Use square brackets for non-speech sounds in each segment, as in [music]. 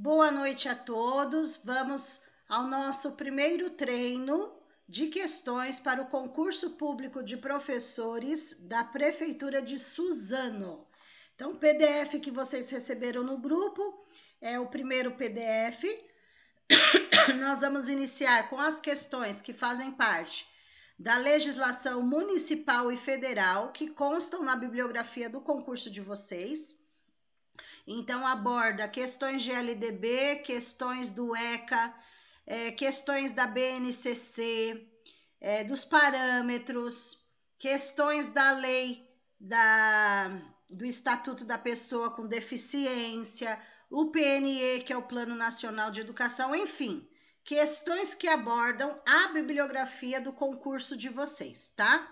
Boa noite a todos. Vamos ao nosso primeiro treino de questões para o concurso público de professores da Prefeitura de Suzano. Então, o PDF que vocês receberam no grupo é o primeiro PDF. [coughs] Nós vamos iniciar com as questões que fazem parte da legislação municipal e federal que constam na bibliografia do concurso de vocês. Então, aborda questões GLDB, questões do ECA, é, questões da BNCC, é, dos parâmetros, questões da lei da, do Estatuto da Pessoa com Deficiência, o PNE, que é o Plano Nacional de Educação, enfim, questões que abordam a bibliografia do concurso de vocês, tá?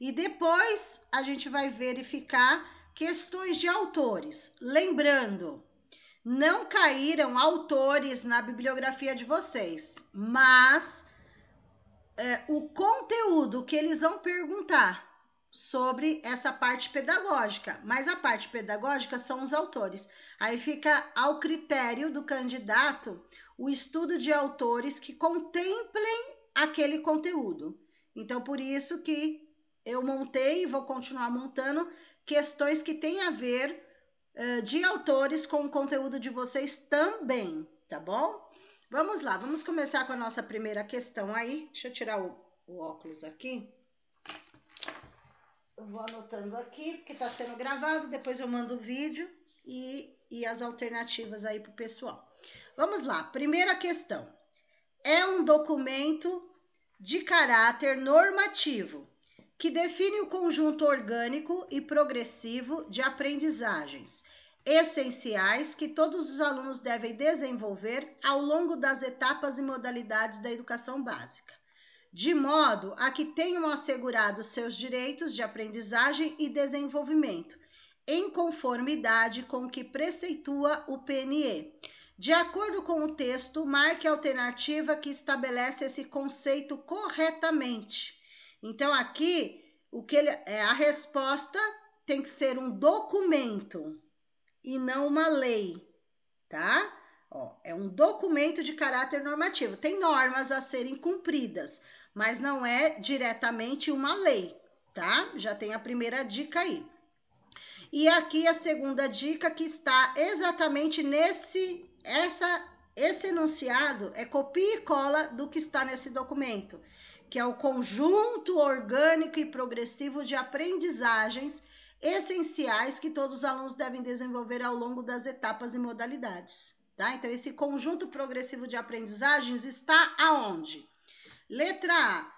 E depois a gente vai verificar Questões de autores. Lembrando, não caíram autores na bibliografia de vocês, mas é, o conteúdo que eles vão perguntar sobre essa parte pedagógica, mas a parte pedagógica são os autores. Aí fica ao critério do candidato o estudo de autores que contemplem aquele conteúdo. Então, por isso que eu montei e vou continuar montando questões que têm a ver uh, de autores com o conteúdo de vocês também, tá bom? Vamos lá, vamos começar com a nossa primeira questão aí. Deixa eu tirar o, o óculos aqui. Eu vou anotando aqui, porque está sendo gravado, depois eu mando o vídeo e, e as alternativas aí para o pessoal. Vamos lá, primeira questão. É um documento de caráter normativo que define o conjunto orgânico e progressivo de aprendizagens essenciais que todos os alunos devem desenvolver ao longo das etapas e modalidades da educação básica, de modo a que tenham assegurado seus direitos de aprendizagem e desenvolvimento, em conformidade com o que preceitua o PNE. De acordo com o texto, marque a alternativa que estabelece esse conceito corretamente. Então, aqui, o que ele, é, a resposta tem que ser um documento e não uma lei, tá? Ó, é um documento de caráter normativo. Tem normas a serem cumpridas, mas não é diretamente uma lei, tá? Já tem a primeira dica aí. E aqui a segunda dica que está exatamente nesse essa esse enunciado é copia e cola do que está nesse documento que é o conjunto orgânico e progressivo de aprendizagens essenciais que todos os alunos devem desenvolver ao longo das etapas e modalidades. Tá? Então, esse conjunto progressivo de aprendizagens está aonde? Letra A,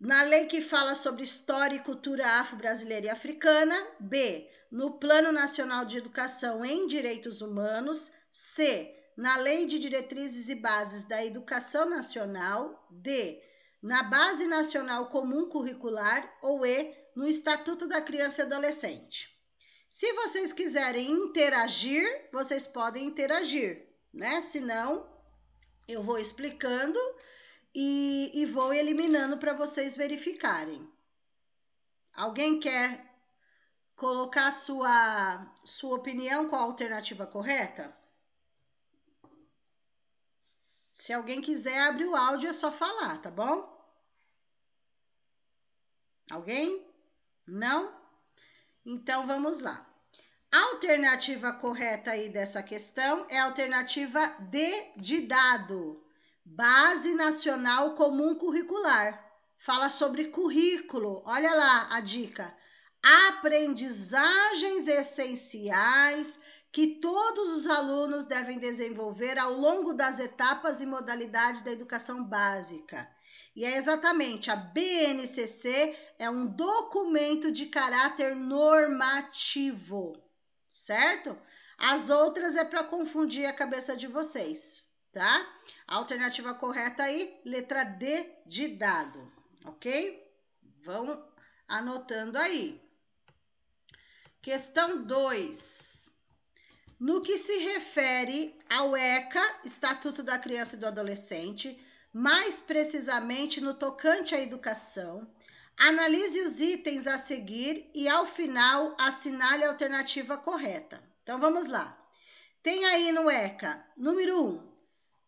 na lei que fala sobre história e cultura afro-brasileira e africana. B, no Plano Nacional de Educação em Direitos Humanos. C, na Lei de Diretrizes e Bases da Educação Nacional. D, na Base Nacional Comum Curricular, ou E, no Estatuto da Criança e Adolescente. Se vocês quiserem interagir, vocês podem interagir, né? Se não, eu vou explicando e, e vou eliminando para vocês verificarem. Alguém quer colocar sua, sua opinião com a alternativa correta? Se alguém quiser abrir o áudio, é só falar, tá bom? Alguém? Não? Então vamos lá. A alternativa correta aí dessa questão é a alternativa D de dado. Base Nacional Comum Curricular. Fala sobre currículo. Olha lá a dica. Aprendizagens essenciais que todos os alunos devem desenvolver ao longo das etapas e modalidades da educação básica. E é exatamente a BNCC é um documento de caráter normativo, certo? As outras é para confundir a cabeça de vocês, tá? A alternativa correta aí, letra D de dado, ok? Vão anotando aí. Questão 2. No que se refere ao ECA, Estatuto da Criança e do Adolescente, mais precisamente no tocante à educação. Analise os itens a seguir e, ao final, assinale a alternativa correta. Então, vamos lá. Tem aí no ECA, número 1, um,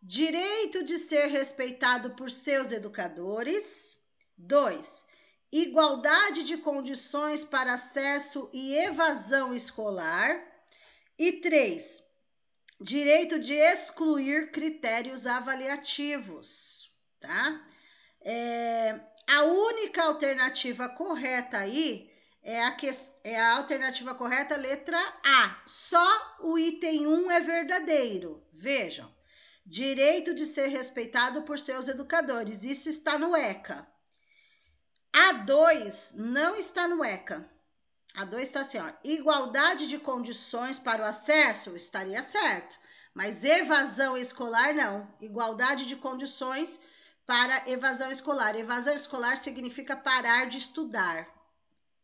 direito de ser respeitado por seus educadores. 2. Igualdade de condições para acesso e evasão escolar. E 3 direito de excluir critérios avaliativos, tá? É, a única alternativa correta aí é a, que, é a alternativa correta, letra A. Só o item 1 é verdadeiro. Vejam, direito de ser respeitado por seus educadores. Isso está no ECA. A2 não está no ECA. A 2 está assim, ó, igualdade de condições para o acesso, estaria certo. Mas evasão escolar, não. Igualdade de condições para evasão escolar. Evasão escolar significa parar de estudar,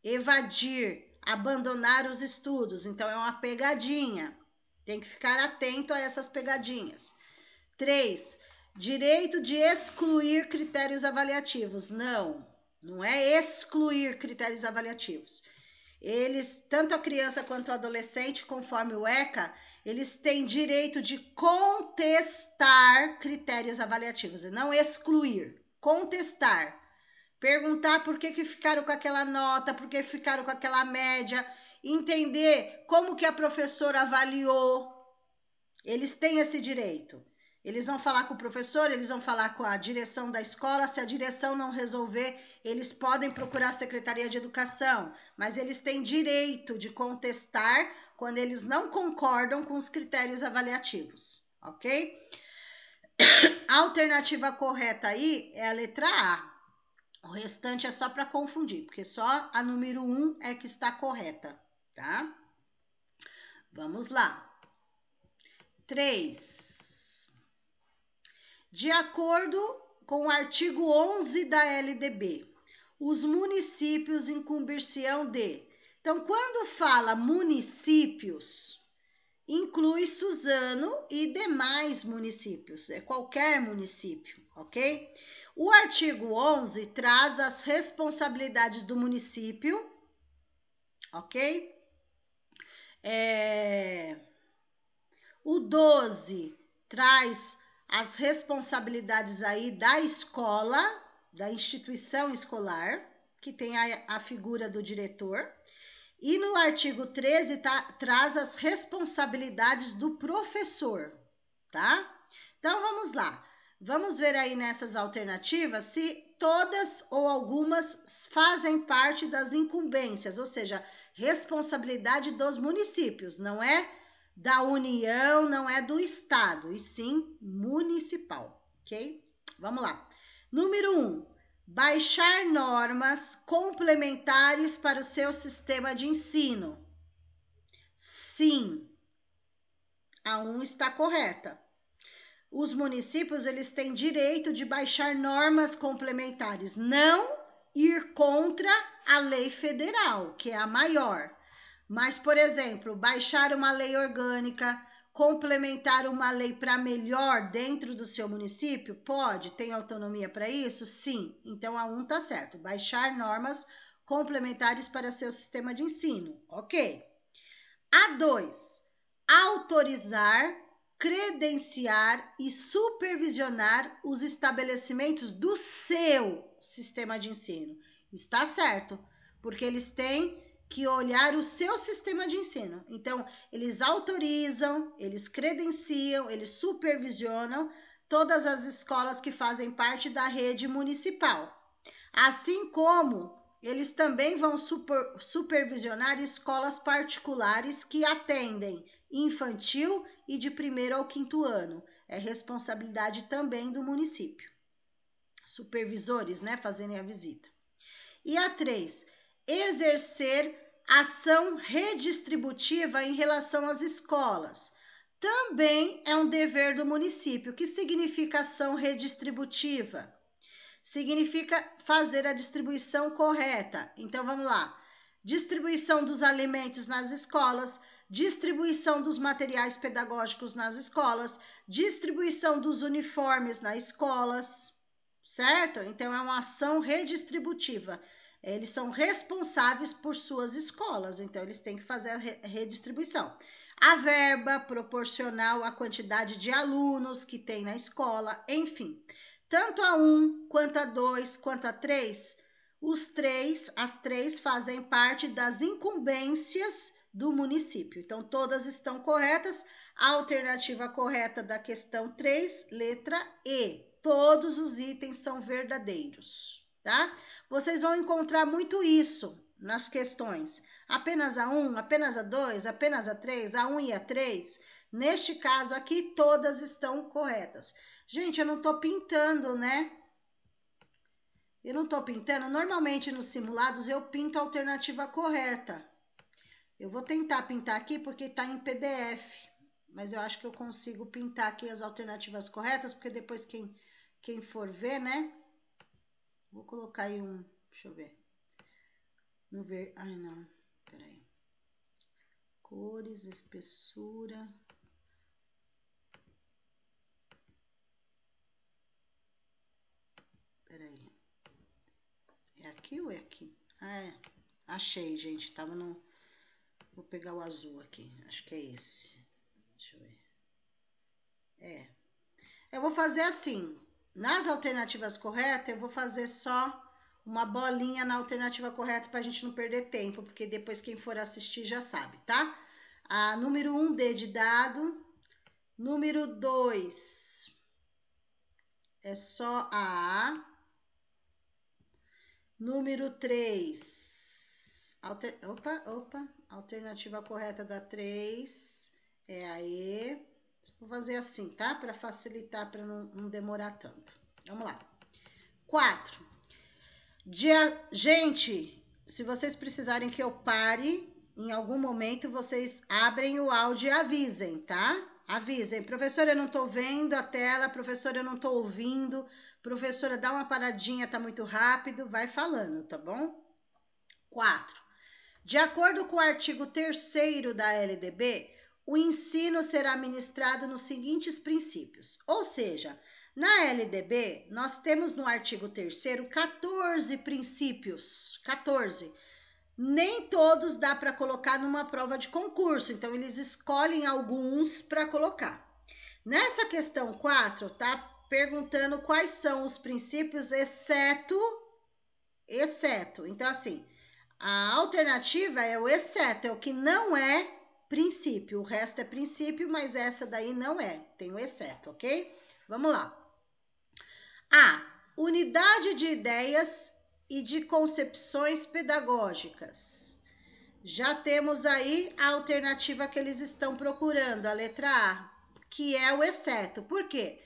evadir, abandonar os estudos. Então, é uma pegadinha. Tem que ficar atento a essas pegadinhas. 3. Direito de excluir critérios avaliativos. Não, não é excluir critérios avaliativos eles, tanto a criança quanto o adolescente, conforme o ECA, eles têm direito de contestar critérios avaliativos, e não excluir, contestar. Perguntar por que, que ficaram com aquela nota, por que ficaram com aquela média, entender como que a professora avaliou. Eles têm esse direito. Eles vão falar com o professor, eles vão falar com a direção da escola. Se a direção não resolver, eles podem procurar a Secretaria de Educação, mas eles têm direito de contestar quando eles não concordam com os critérios avaliativos, ok? A alternativa correta aí é a letra A. O restante é só para confundir, porque só a número 1 é que está correta, tá? Vamos lá. 3. De acordo com o artigo 11 da LDB, os municípios incumbir-se-ão de. Então, quando fala municípios, inclui Suzano e demais municípios, é qualquer município, ok? O artigo 11 traz as responsabilidades do município, ok? É... O 12 traz as responsabilidades aí da escola, da instituição escolar, que tem a, a figura do diretor. E no artigo 13 tá, traz as responsabilidades do professor, tá? Então vamos lá. Vamos ver aí nessas alternativas se todas ou algumas fazem parte das incumbências, ou seja, responsabilidade dos municípios, não é da União, não é do Estado, e sim municipal, ok? Vamos lá. Número 1. Um, baixar normas complementares para o seu sistema de ensino. Sim. A 1 um está correta. Os municípios, eles têm direito de baixar normas complementares, não ir contra a lei federal, que é a maior. Mas, por exemplo, baixar uma lei orgânica, complementar uma lei para melhor dentro do seu município? Pode, tem autonomia para isso? Sim. Então a 1 um está certo. Baixar normas complementares para seu sistema de ensino. OK. A 2. Autorizar, credenciar e supervisionar os estabelecimentos do seu sistema de ensino. Está certo, porque eles têm que olhar o seu sistema de ensino. Então, eles autorizam, eles credenciam, eles supervisionam todas as escolas que fazem parte da rede municipal. Assim como eles também vão super, supervisionar escolas particulares que atendem infantil e de primeiro ao quinto ano. É responsabilidade também do município. Supervisores, né, fazerem a visita. E a três, exercer ação redistributiva em relação às escolas. Também é um dever do município. O que significa ação redistributiva? Significa fazer a distribuição correta. Então vamos lá: distribuição dos alimentos nas escolas, distribuição dos materiais pedagógicos nas escolas, distribuição dos uniformes nas escolas, certo? Então é uma ação redistributiva eles são responsáveis por suas escolas, então eles têm que fazer a redistribuição. A verba proporcional à quantidade de alunos que tem na escola, enfim. Tanto a um, quanto a dois, quanto a três, os três, as três fazem parte das incumbências do município. Então, todas estão corretas. A alternativa correta da questão 3, letra E. Todos os itens são verdadeiros tá? Vocês vão encontrar muito isso nas questões. Apenas a 1, apenas a 2, apenas a 3, a 1 e a 3. Neste caso aqui, todas estão corretas. Gente, eu não tô pintando, né? Eu não tô pintando. Normalmente nos simulados eu pinto a alternativa correta. Eu vou tentar pintar aqui porque tá em PDF. Mas eu acho que eu consigo pintar aqui as alternativas corretas, porque depois quem, quem for ver, né? Vou colocar aí um, deixa eu ver. Um ver, ai não, peraí. Cores, espessura. Peraí. É aqui ou é aqui? Ah, é. Achei, gente. Tava no... Vou pegar o azul aqui. Acho que é esse. Deixa eu ver. É. Eu vou fazer assim. Nas alternativas corretas, eu vou fazer só uma bolinha na alternativa correta para a gente não perder tempo, porque depois quem for assistir já sabe, tá? A número 1, um, D de dado. Número 2, é só a Número 3, alter, opa, opa, alternativa correta da 3 é a E. Vou fazer assim, tá? Para facilitar, para não, não, demorar tanto. Vamos lá. Quatro. Dia... Gente, se vocês precisarem que eu pare, em algum momento vocês abrem o áudio e avisem, tá? Avisem. Professora, eu não tô vendo a tela. Professora, eu não tô ouvindo. Professora, dá uma paradinha, tá muito rápido. Vai falando, tá bom? Quatro. De acordo com o artigo 3 da LDB, o ensino será ministrado nos seguintes princípios. Ou seja, na LDB, nós temos no artigo 3 14 princípios, 14. Nem todos dá para colocar numa prova de concurso, então eles escolhem alguns para colocar. Nessa questão 4, tá perguntando quais são os princípios, exceto, exceto. Então, assim, a alternativa é o exceto, é o que não é princípio. O resto é princípio, mas essa daí não é. Tem um exceto, ok? Vamos lá. A. Unidade de ideias e de concepções pedagógicas. Já temos aí a alternativa que eles estão procurando, a letra A, que é o exceto. Por quê?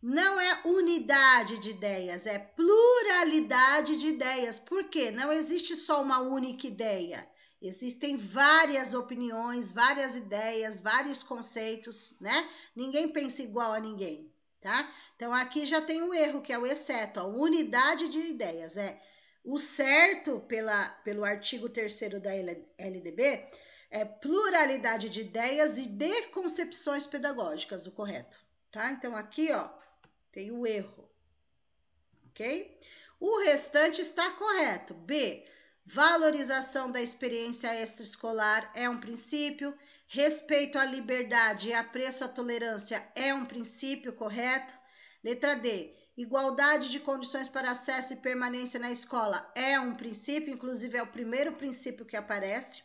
Não é unidade de ideias, é pluralidade de ideias. Por quê? Não existe só uma única ideia Existem várias opiniões, várias ideias, vários conceitos, né? Ninguém pensa igual a ninguém, tá? Então aqui já tem um erro, que é o exceto, a unidade de ideias, é. O certo pela, pelo artigo 3 da LDB é pluralidade de ideias e de concepções pedagógicas, o correto, tá? Então aqui, ó, tem o erro, ok? O restante está correto. B, Valorização da experiência extraescolar é um princípio, respeito à liberdade e apreço à tolerância é um princípio correto. Letra D. Igualdade de condições para acesso e permanência na escola é um princípio, inclusive é o primeiro princípio que aparece.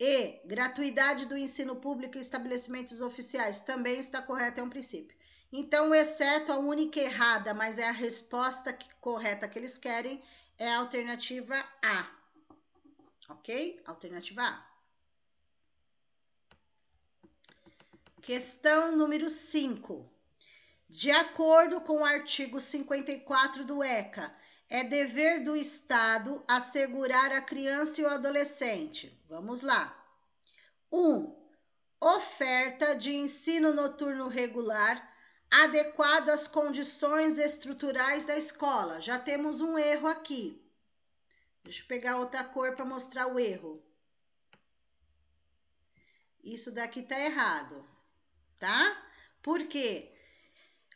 E. Gratuidade do ensino público e estabelecimentos oficiais também está correto, é um princípio. Então, exceto a única errada, mas é a resposta que, correta que eles querem, é a alternativa A ok? Alternativa A. Questão número 5. De acordo com o artigo 54 do ECA, é dever do Estado assegurar a criança e o adolescente. Vamos lá. 1. Um, oferta de ensino noturno regular adequada às condições estruturais da escola. Já temos um erro aqui. Deixa eu pegar outra cor para mostrar o erro. Isso daqui tá errado, tá? Por quê?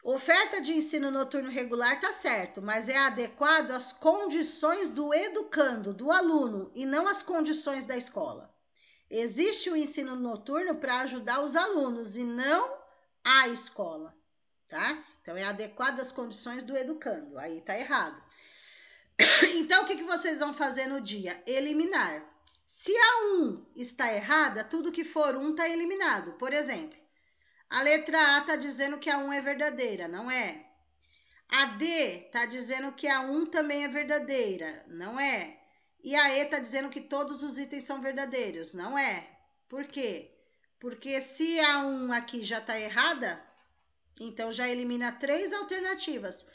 Oferta de ensino noturno regular tá certo, mas é adequado às condições do educando, do aluno, e não às condições da escola. Existe o ensino noturno para ajudar os alunos e não a escola, tá? Então é adequado às condições do educando. Aí tá errado. Então, o que, que vocês vão fazer no dia? Eliminar. Se a 1 está errada, tudo que for 1 está eliminado. Por exemplo, a letra A está dizendo que a 1 é verdadeira, não é? A D está dizendo que a 1 também é verdadeira, não é? E a E está dizendo que todos os itens são verdadeiros, não é? Por quê? Porque se a 1 aqui já está errada, então já elimina três alternativas.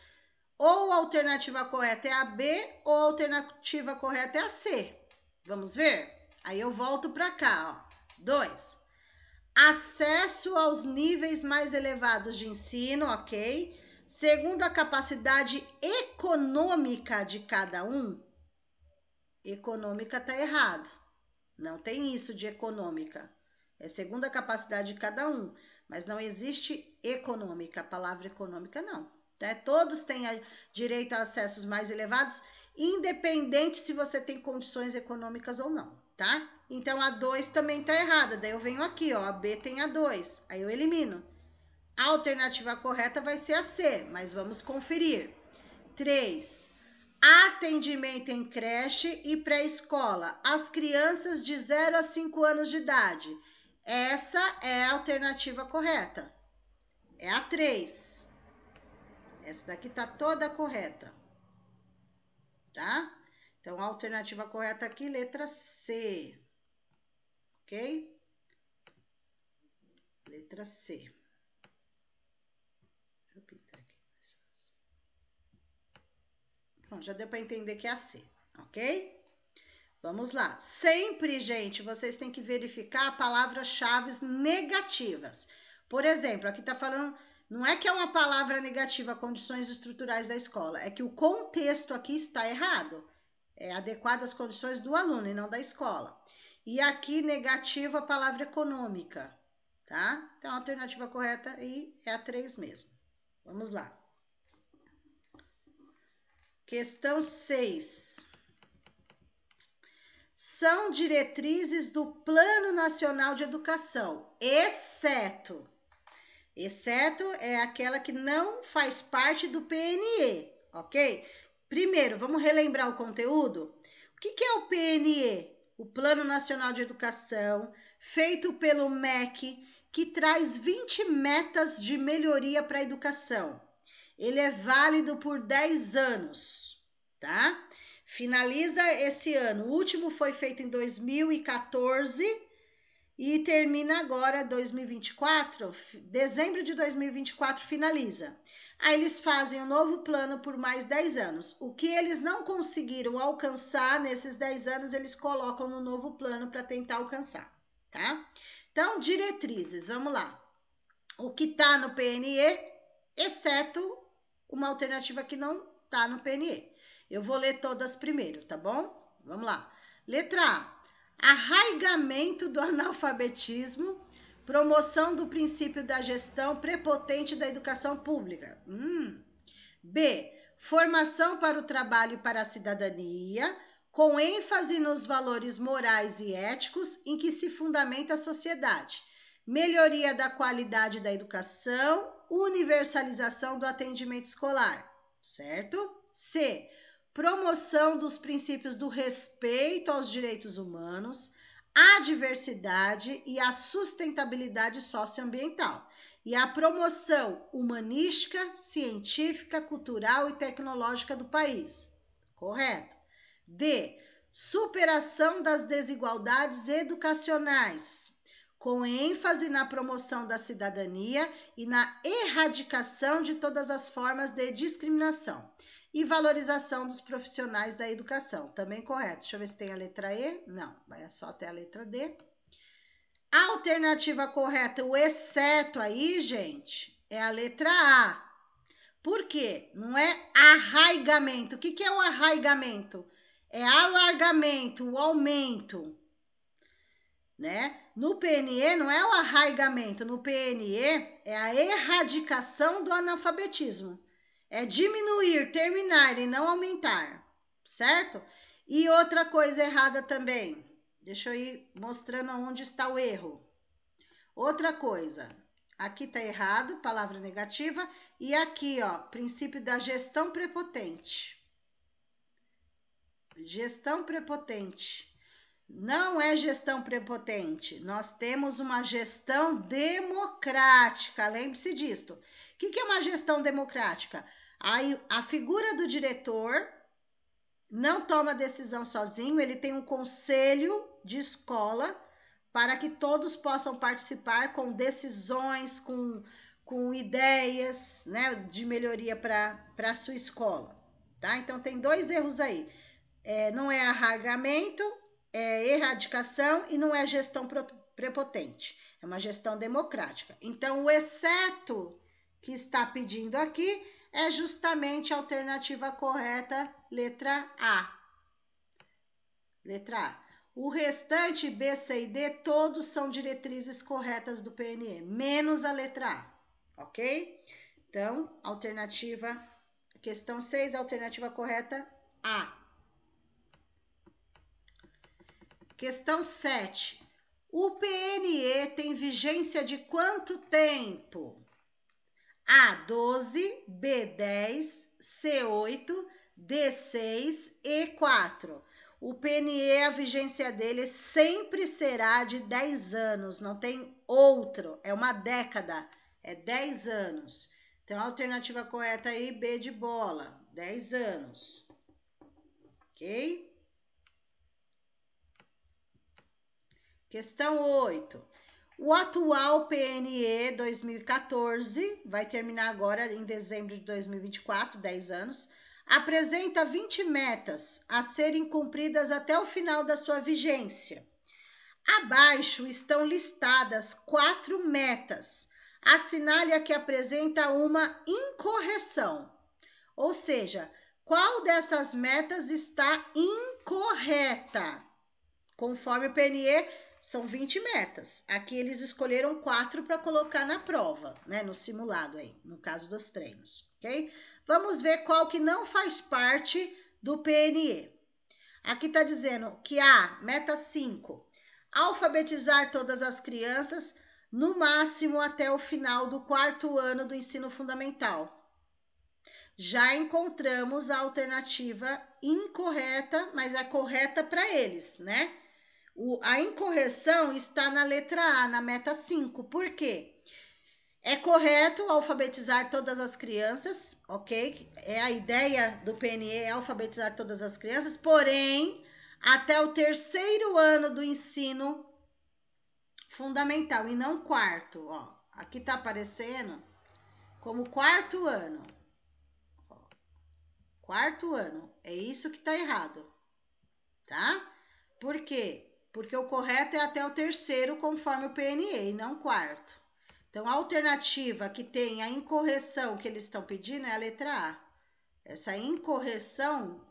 Ou a alternativa correta é a B, ou a alternativa correta é a C. Vamos ver? Aí eu volto para cá, ó. 2. Acesso aos níveis mais elevados de ensino, ok? Segundo a capacidade econômica de cada um. Econômica tá errado. Não tem isso de econômica. É segundo a capacidade de cada um, mas não existe econômica, a palavra econômica não. Né? Todos têm direito a acessos mais elevados, independente se você tem condições econômicas ou não, tá? Então a 2 também tá errada. Daí eu venho aqui, ó, a B tem a 2, aí eu elimino. A alternativa correta vai ser a C, mas vamos conferir. 3. Atendimento em creche e pré-escola. As crianças de 0 a 5 anos de idade. Essa é a alternativa correta. É a 3. Essa daqui tá toda correta. Tá? Então, a alternativa correta aqui, letra C. Ok? Letra C. Deixa eu pintar aqui. Pronto, já deu para entender que é a C, ok? Vamos lá. Sempre, gente, vocês têm que verificar palavras-chave negativas. Por exemplo, aqui tá falando não é que é uma palavra negativa, condições estruturais da escola, é que o contexto aqui está errado. É adequado às condições do aluno e não da escola. E aqui, negativa, a palavra econômica, tá? Então, a alternativa correta aí é a 3 mesmo. Vamos lá. Questão 6. São diretrizes do Plano Nacional de Educação, exceto exceto é aquela que não faz parte do PNE, ok? Primeiro, vamos relembrar o conteúdo. O que, que é o PNE? O Plano Nacional de Educação, feito pelo MEC, que traz 20 metas de melhoria para a educação. Ele é válido por 10 anos, tá? Finaliza esse ano. O último foi feito em 2014 e termina agora 2024, dezembro de 2024 finaliza. Aí eles fazem um novo plano por mais 10 anos. O que eles não conseguiram alcançar nesses 10 anos, eles colocam no novo plano para tentar alcançar, tá? Então, diretrizes, vamos lá. O que está no PNE, exceto uma alternativa que não está no PNE. Eu vou ler todas primeiro, tá bom? Vamos lá. Letra A arraigamento do analfabetismo, promoção do princípio da gestão prepotente da educação pública. Hum. B. Formação para o trabalho e para a cidadania, com ênfase nos valores morais e éticos em que se fundamenta a sociedade. Melhoria da qualidade da educação, universalização do atendimento escolar, certo? C promoção dos princípios do respeito aos direitos humanos, à diversidade e à sustentabilidade socioambiental, e à promoção humanística, científica, cultural e tecnológica do país. Correto? D. Superação das desigualdades educacionais, com ênfase na promoção da cidadania e na erradicação de todas as formas de discriminação e valorização dos profissionais da educação, também correto. Deixa eu ver se tem a letra E. Não, vai só até a letra D. A alternativa correta, o exceto aí, gente, é a letra A. Por quê? Não é arraigamento. O que, que é o arraigamento? É alargamento, o aumento. Né? No PNE não é o arraigamento, no PNE é a erradicação do analfabetismo é diminuir, terminar e não aumentar, certo? E outra coisa errada também. Deixa eu ir mostrando onde está o erro. Outra coisa, aqui tá errado, palavra negativa, e aqui, ó, princípio da gestão prepotente. Gestão prepotente. Não é gestão prepotente. Nós temos uma gestão democrática. Lembre-se disto. O que, que é uma gestão democrática? Aí a figura do diretor não toma decisão sozinho, ele tem um conselho de escola para que todos possam participar com decisões, com, com ideias né, de melhoria para a sua escola. Tá? Então tem dois erros aí. É, não é arragamento, é erradicação e não é gestão prepotente. É uma gestão democrática. Então, o exceto que está pedindo aqui é justamente a alternativa correta, letra A. Letra A. O restante, B, C e D, todos são diretrizes corretas do PNE, menos a letra A, ok? Então, alternativa, questão 6, alternativa correta, A. Questão 7. O PNE tem vigência de quanto tempo? A, 12, B, 10, C, 8, D, 6 e 4. O PNE, a vigência dele sempre será de 10 anos, não tem outro, é uma década, é 10 anos. Então, a alternativa correta aí, B de bola, 10 anos. Ok? Questão 8. O atual PNE 2014, vai terminar agora em dezembro de 2024, 10 anos, apresenta 20 metas a serem cumpridas até o final da sua vigência. Abaixo estão listadas quatro metas. Assinale a que apresenta uma incorreção, ou seja, qual dessas metas está incorreta. Conforme o PNE, são 20 metas. Aqui eles escolheram quatro para colocar na prova, né? No simulado aí, no caso dos treinos, ok? Vamos ver qual que não faz parte do PNE. Aqui está dizendo que a meta 5, alfabetizar todas as crianças no máximo até o final do quarto ano do ensino fundamental. Já encontramos a alternativa incorreta, mas é correta para eles, né? O, a incorreção está na letra A, na meta 5. Por quê? É correto alfabetizar todas as crianças, ok? É a ideia do PNE é alfabetizar todas as crianças, porém, até o terceiro ano do ensino fundamental e não quarto, ó. Aqui tá aparecendo como quarto ano. quarto ano. É isso que tá errado, tá? Por quê? porque o correto é até o terceiro, conforme o PNE, e não o quarto. Então, a alternativa que tem a incorreção que eles estão pedindo é a letra A. Essa incorreção,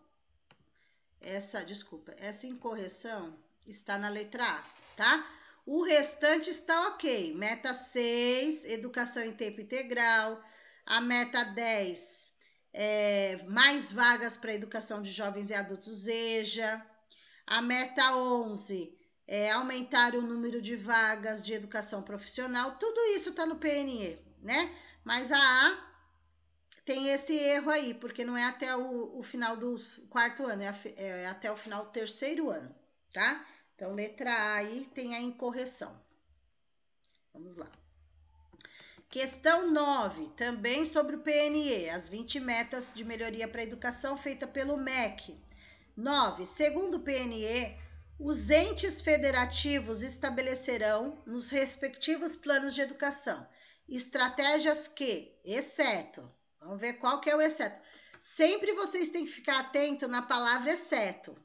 essa, desculpa, essa incorreção está na letra A, tá? O restante está ok. Meta 6, educação em tempo integral. A meta 10, é, mais vagas para educação de jovens e adultos EJA. A meta 11 é aumentar o número de vagas de educação profissional. Tudo isso está no PNE, né? Mas a A tem esse erro aí, porque não é até o, o final do quarto ano, é, a, é, até o final do terceiro ano, tá? Então, letra A aí tem a incorreção. Vamos lá. Questão 9, também sobre o PNE, as 20 metas de melhoria para a educação feita pelo MEC. 9. Segundo o PNE, os entes federativos estabelecerão, nos respectivos planos de educação, estratégias que, exceto, vamos ver qual que é o exceto. Sempre vocês têm que ficar atento na palavra exceto.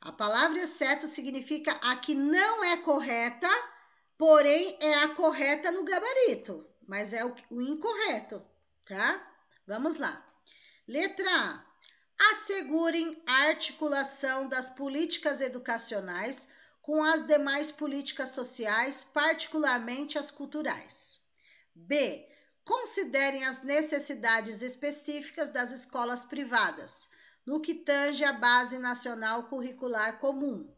A palavra exceto significa a que não é correta, porém é a correta no gabarito, mas é o, o incorreto, tá? Vamos lá. Letra A assegurem a articulação das políticas educacionais com as demais políticas sociais, particularmente as culturais. B. Considerem as necessidades específicas das escolas privadas, no que tange à Base Nacional Curricular Comum.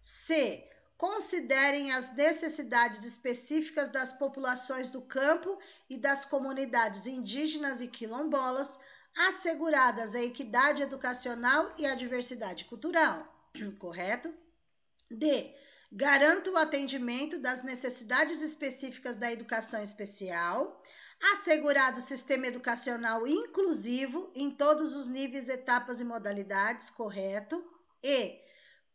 C. Considerem as necessidades específicas das populações do campo e das comunidades indígenas e quilombolas asseguradas a equidade educacional e a diversidade cultural, [clears throat] correto? D. Garanta o atendimento das necessidades específicas da educação especial, assegurado sistema educacional inclusivo em todos os níveis, etapas e modalidades, correto? E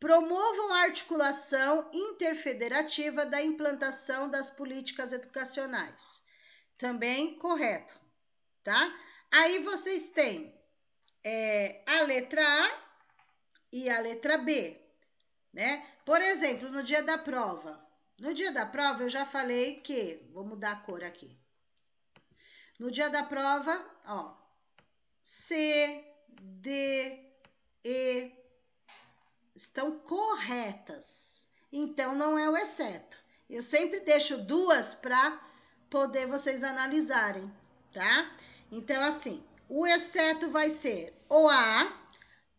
promovam a articulação interfederativa da implantação das políticas educacionais. Também correto, tá? Aí vocês têm é, a letra A e a letra B, né? Por exemplo, no dia da prova. No dia da prova, eu já falei que... Vou mudar a cor aqui. No dia da prova, ó. C, D, E estão corretas. Então, não é o exceto. Eu sempre deixo duas para poder vocês analisarem, tá? Tá? Então, assim, o exceto vai ser o A,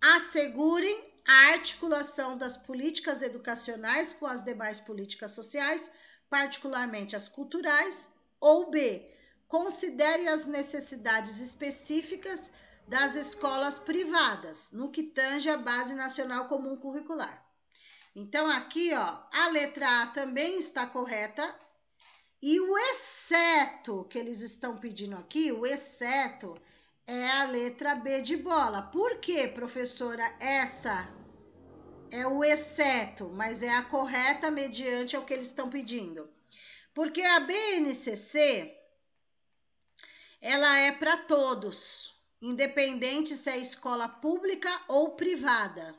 assegurem a articulação das políticas educacionais com as demais políticas sociais, particularmente as culturais, ou B, considere as necessidades específicas das escolas privadas, no que tange a Base Nacional Comum Curricular. Então, aqui, ó, a letra A também está correta, e o exceto que eles estão pedindo aqui, o exceto, é a letra B de bola. Por que, professora, essa é o exceto, mas é a correta mediante ao que eles estão pedindo? Porque a BNCC, ela é para todos, independente se é escola pública ou privada.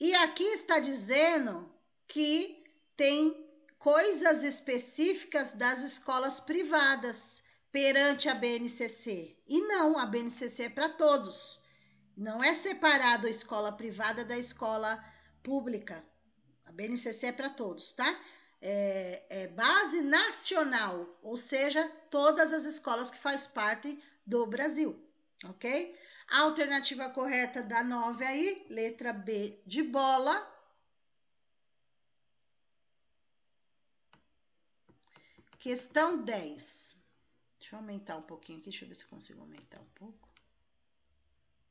E aqui está dizendo que tem coisas específicas das escolas privadas perante a BNCC. E não, a BNCC é para todos. Não é separado a escola privada da escola pública. A BNCC é para todos, tá? É, é, base nacional, ou seja, todas as escolas que faz parte do Brasil, ok? A alternativa correta da 9 aí, letra B de bola, Questão 10. Deixa eu aumentar um pouquinho aqui, deixa eu ver se eu consigo aumentar um pouco.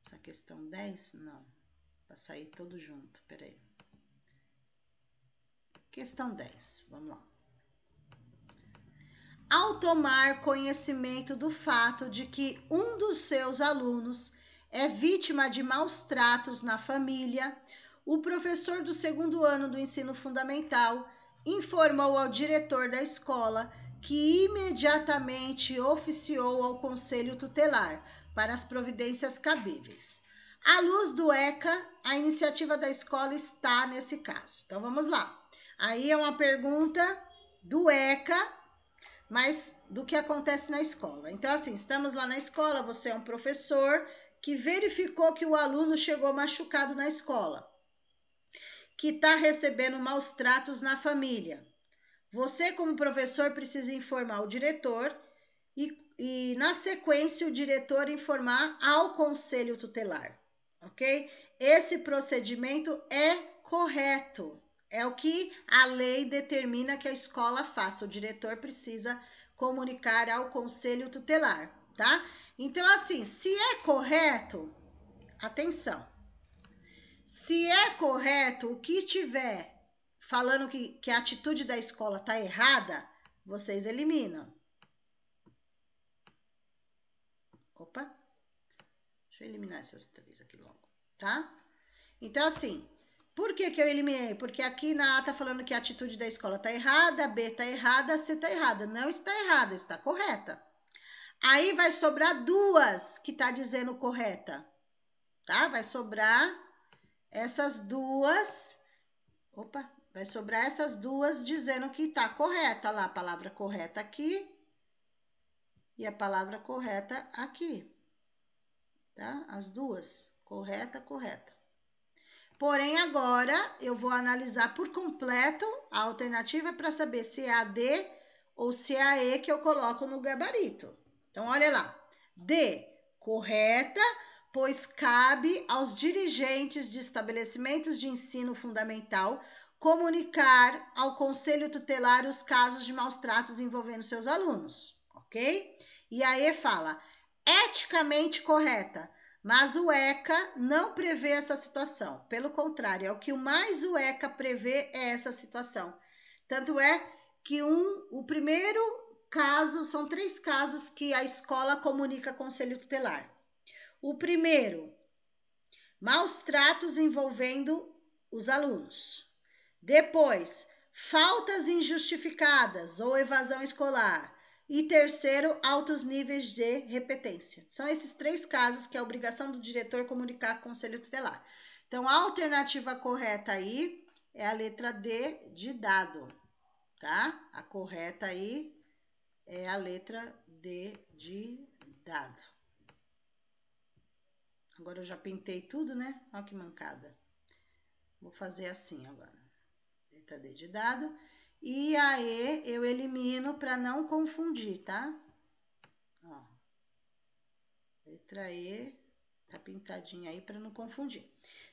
Essa questão 10, não. Vai sair todo junto, peraí. Questão 10, vamos lá. Ao tomar conhecimento do fato de que um dos seus alunos é vítima de maus tratos na família, o professor do segundo ano do ensino fundamental informou ao diretor da escola que imediatamente oficiou ao Conselho Tutelar para as providências cabíveis. À luz do ECA, a iniciativa da escola está nesse caso. Então vamos lá. Aí é uma pergunta do ECA, mas do que acontece na escola. Então, assim, estamos lá na escola, você é um professor que verificou que o aluno chegou machucado na escola, que está recebendo maus tratos na família você, como professor, precisa informar o diretor e, e na sequência, o diretor informar ao conselho tutelar, ok? Esse procedimento é correto. É o que a lei determina que a escola faça. O diretor precisa comunicar ao conselho tutelar, tá? Então, assim, se é correto, atenção. Se é correto o que tiver falando que, que a atitude da escola tá errada, vocês eliminam. Opa. Deixa eu eliminar essas três aqui logo, tá? Então, assim, por que, que eu eliminei? Porque aqui na A tá falando que a atitude da escola tá errada, B tá errada, C tá errada. Não está errada, está correta. Aí vai sobrar duas que tá dizendo correta, tá? Vai sobrar essas duas. Opa, Vai sobrar essas duas dizendo que tá correta lá, a palavra correta aqui e a palavra correta aqui, tá? As duas, correta, correta. Porém, agora eu vou analisar por completo a alternativa para saber se é a D ou se é a E que eu coloco no gabarito. Então, olha lá. D, correta, pois cabe aos dirigentes de estabelecimentos de ensino fundamental comunicar ao conselho tutelar os casos de maus tratos envolvendo seus alunos, ok? E aí fala, eticamente correta, mas o ECA não prevê essa situação. Pelo contrário, é o que mais o ECA prevê é essa situação. Tanto é que um, o primeiro caso, são três casos que a escola comunica ao conselho tutelar. O primeiro, maus tratos envolvendo os alunos. Depois, faltas injustificadas ou evasão escolar. E terceiro, altos níveis de repetência. São esses três casos que é obrigação do diretor comunicar com o conselho tutelar. Então, a alternativa correta aí é a letra D de dado, tá? A correta aí é a letra D de dado. Agora eu já pintei tudo, né? Olha que mancada. Vou fazer assim agora fita tá D de dado. E a E eu elimino para não confundir, tá? Ó. Letra E tá pintadinha aí para não confundir.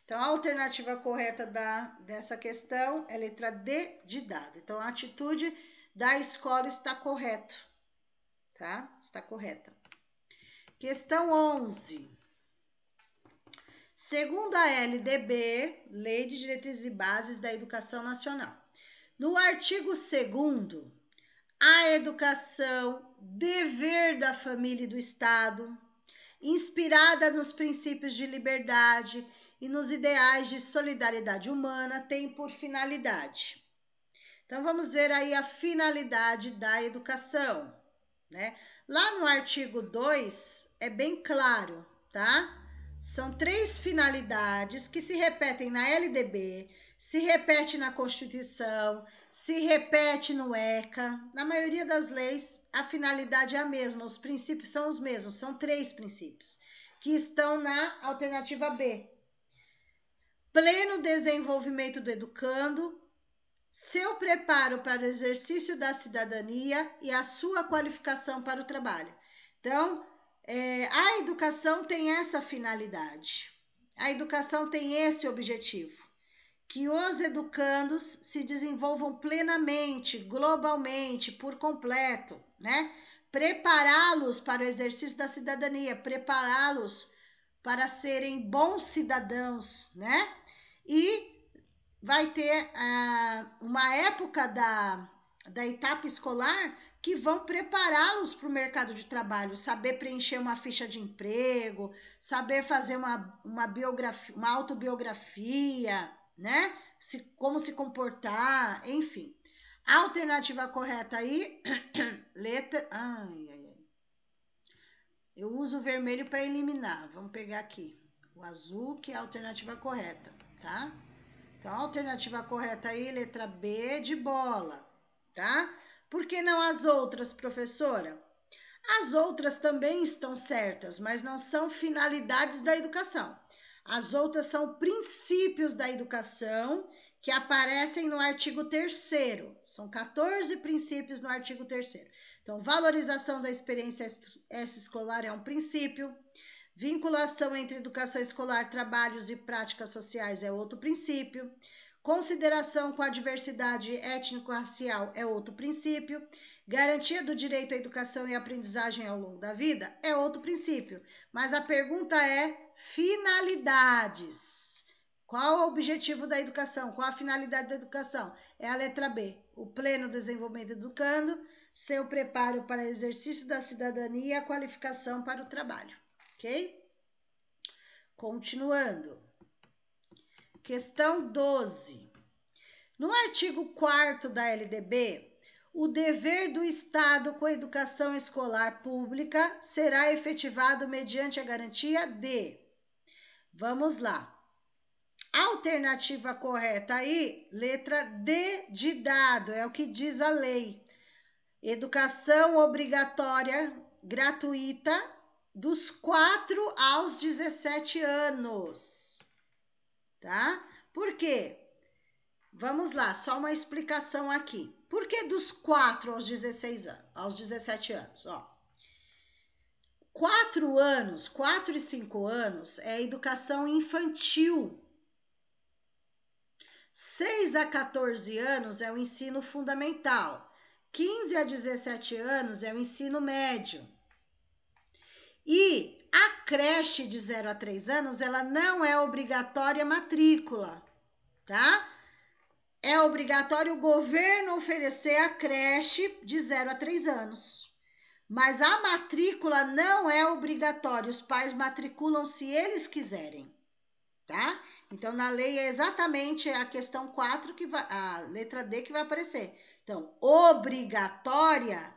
Então, a alternativa correta da, dessa questão é letra D de dado. Então, a atitude da escola está correta, tá? Está correta. Questão 11 segundo a LDB, Lei de Diretrizes e Bases da Educação Nacional. No artigo 2 a educação, dever da família e do Estado, inspirada nos princípios de liberdade e nos ideais de solidariedade humana, tem por finalidade. Então vamos ver aí a finalidade da educação, né? Lá no artigo 2 é bem claro, tá? São três finalidades que se repetem na LDB, se repete na Constituição, se repete no ECA. Na maioria das leis, a finalidade é a mesma, os princípios são os mesmos, são três princípios que estão na alternativa B. Pleno desenvolvimento do educando, seu preparo para o exercício da cidadania e a sua qualificação para o trabalho. Então, é, a educação tem essa finalidade, a educação tem esse objetivo: que os educandos se desenvolvam plenamente, globalmente, por completo, né? Prepará-los para o exercício da cidadania, prepará-los para serem bons cidadãos, né? E vai ter ah, uma época da, da etapa escolar que vão prepará-los para o mercado de trabalho, saber preencher uma ficha de emprego, saber fazer uma, uma biografia, uma autobiografia, né? Se, como se comportar, enfim. A alternativa correta aí, [clears throat] letra. Ai, ai, ai. Eu uso o vermelho para eliminar. Vamos pegar aqui o azul, que é a alternativa correta, tá? Então, a alternativa correta aí, letra B de bola, tá? Por que não as outras, professora? As outras também estão certas, mas não são finalidades da educação. As outras são princípios da educação que aparecem no artigo 3 São 14 princípios no artigo 3 Então, valorização da experiência escolar é um princípio. Vinculação entre educação escolar, trabalhos e práticas sociais é outro princípio. Consideração com a diversidade étnico-racial é outro princípio. Garantia do direito à educação e aprendizagem ao longo da vida é outro princípio. Mas a pergunta é: finalidades. Qual o objetivo da educação? Qual a finalidade da educação? É a letra B: o pleno desenvolvimento educando, seu preparo para exercício da cidadania e a qualificação para o trabalho. Ok? Continuando. Questão 12. No artigo 4 da LDB, o dever do Estado com a educação escolar pública será efetivado mediante a garantia de. Vamos lá. Alternativa correta aí, letra D de dado, é o que diz a lei. Educação obrigatória gratuita dos 4 aos 17 anos tá? Por quê? Vamos lá, só uma explicação aqui. Por que dos 4 aos 16 anos, aos 17 anos, ó? 4 anos, 4 e 5 anos é educação infantil. 6 a 14 anos é o ensino fundamental. 15 a 17 anos é o ensino médio. E a creche de 0 a 3 anos, ela não é obrigatória matrícula, tá? É obrigatório o governo oferecer a creche de 0 a 3 anos. Mas a matrícula não é obrigatória, os pais matriculam se eles quiserem, tá? Então, na lei é exatamente a questão 4, que vai, a letra D que vai aparecer. Então, obrigatória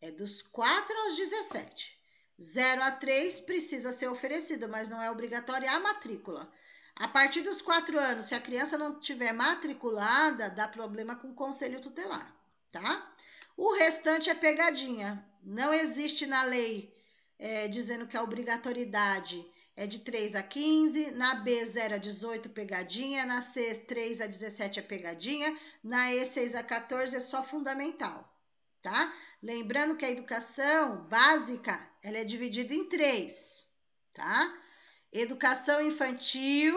é dos 4 aos 17. 0 a 3 precisa ser oferecido, mas não é obrigatória a matrícula. A partir dos 4 anos, se a criança não tiver matriculada, dá problema com o conselho tutelar, tá? O restante é pegadinha. Não existe na lei é, dizendo que a obrigatoriedade é de 3 a 15, na B 0 a 18 pegadinha, na C 3 a 17 é pegadinha, na E 6 a 14 é só fundamental tá? Lembrando que a educação básica, ela é dividida em três, tá? Educação infantil,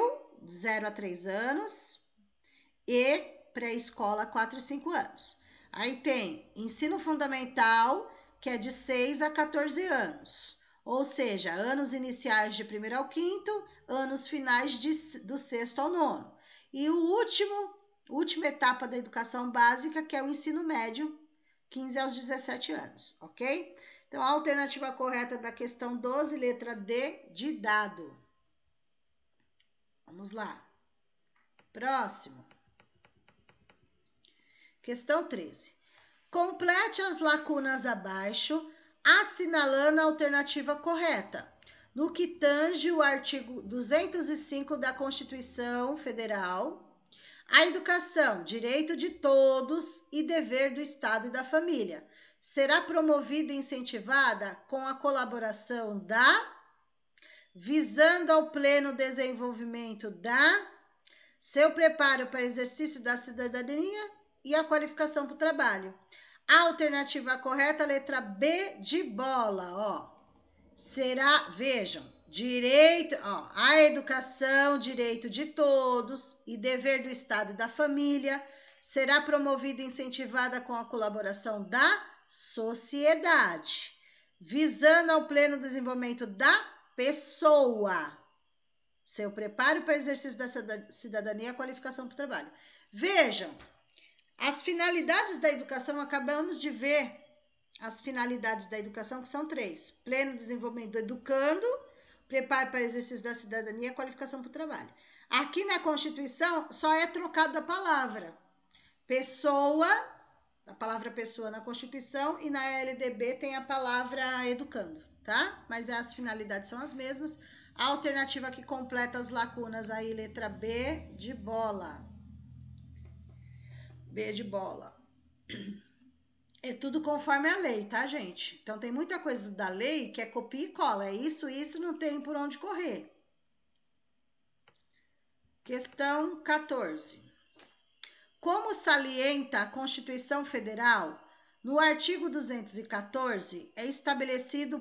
0 a 3 anos, e pré-escola, 4 e 5 anos. Aí tem ensino fundamental, que é de 6 a 14 anos, ou seja, anos iniciais de 1 ao 5 anos finais de, do sexto ao nono. E o último, última etapa da educação básica, que é o ensino médio, 15 aos 17 anos, ok? Então, a alternativa correta da questão 12, letra D, de dado. Vamos lá. Próximo. Questão 13. Complete as lacunas abaixo, assinalando a alternativa correta. No que tange o artigo 205 da Constituição Federal, a educação, direito de todos e dever do Estado e da família, será promovida e incentivada com a colaboração da, visando ao pleno desenvolvimento da, seu preparo para exercício da cidadania e a qualificação para o trabalho. A alternativa correta, letra B de bola, ó. Será, vejam, Direito, ó, a educação, direito de todos e dever do Estado e da família será promovida e incentivada com a colaboração da sociedade, visando ao pleno desenvolvimento da pessoa. Seu preparo para exercício da cidadania e a qualificação para o trabalho. Vejam, as finalidades da educação, acabamos de ver as finalidades da educação, que são três: pleno desenvolvimento educando preparo para exercício da cidadania e qualificação para o trabalho. Aqui na Constituição só é trocada a palavra. Pessoa, a palavra pessoa na Constituição e na LDB tem a palavra educando, tá? Mas as finalidades são as mesmas. A alternativa que completa as lacunas aí, letra B de bola. B de bola. [clears throat] É tudo conforme a lei, tá, gente? Então tem muita coisa da lei que é copia e cola. É isso, isso não tem por onde correr. Questão 14. Como salienta a Constituição Federal, no artigo 214 é estabelecido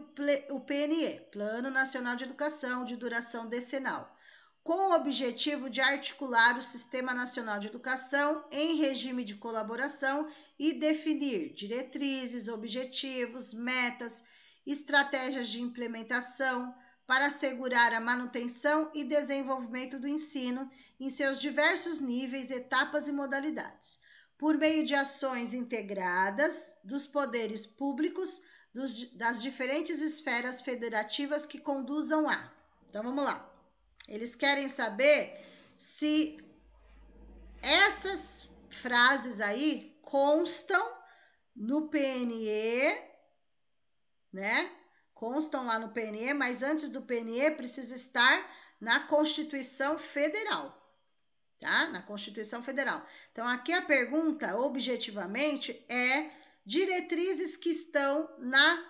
o PNE, Plano Nacional de Educação de duração decenal, com o objetivo de articular o Sistema Nacional de Educação em regime de colaboração e definir diretrizes, objetivos, metas, estratégias de implementação para assegurar a manutenção e desenvolvimento do ensino em seus diversos níveis, etapas e modalidades, por meio de ações integradas dos poderes públicos dos, das diferentes esferas federativas que conduzam a. Então vamos lá. Eles querem saber se essas frases aí constam no PNE, né? Constam lá no PNE, mas antes do PNE precisa estar na Constituição Federal, tá? Na Constituição Federal. Então, aqui a pergunta, objetivamente, é diretrizes que estão na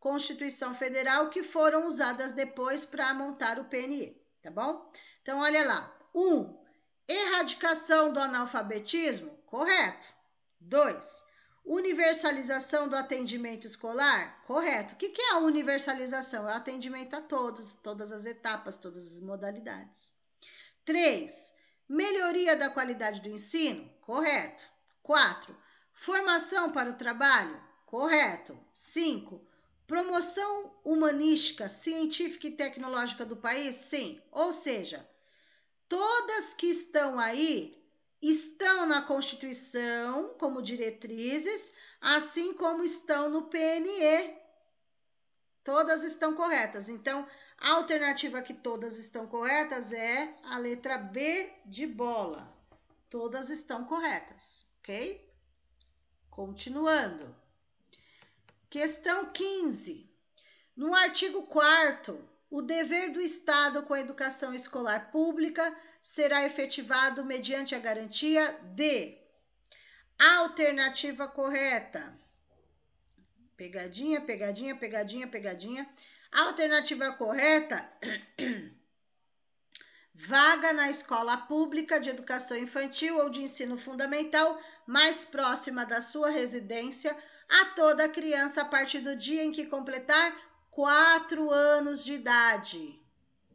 Constituição Federal que foram usadas depois para montar o PNE, tá bom? Então, olha lá. Um, erradicação do analfabetismo, correto. 2. Universalização do atendimento escolar? Correto. O que é a universalização? É o atendimento a todos, todas as etapas, todas as modalidades. 3. Melhoria da qualidade do ensino? Correto. 4. Formação para o trabalho? Correto. 5. Promoção humanística, científica e tecnológica do país? Sim. Ou seja, todas que estão aí estão na Constituição como diretrizes, assim como estão no PNE. Todas estão corretas. Então, a alternativa que todas estão corretas é a letra B de bola. Todas estão corretas, ok? Continuando. Questão 15. No artigo 4 o dever do Estado com a educação escolar pública será efetivado mediante a garantia de alternativa correta. Pegadinha, pegadinha, pegadinha, pegadinha. Alternativa correta: [clears throat] vaga na escola pública de educação infantil ou de ensino fundamental mais próxima da sua residência a toda criança a partir do dia em que completar quatro anos de idade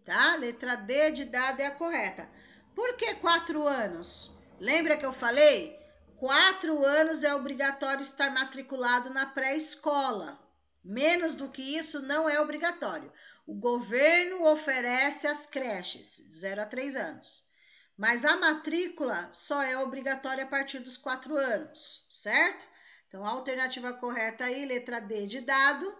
tá? Letra D de dado é a correta. Por que quatro anos? Lembra que eu falei? Quatro anos é obrigatório estar matriculado na pré-escola. Menos do que isso não é obrigatório. O governo oferece as creches, de 0 a 3 anos. Mas a matrícula só é obrigatória a partir dos quatro anos, certo? Então, a alternativa correta aí, letra D de dado,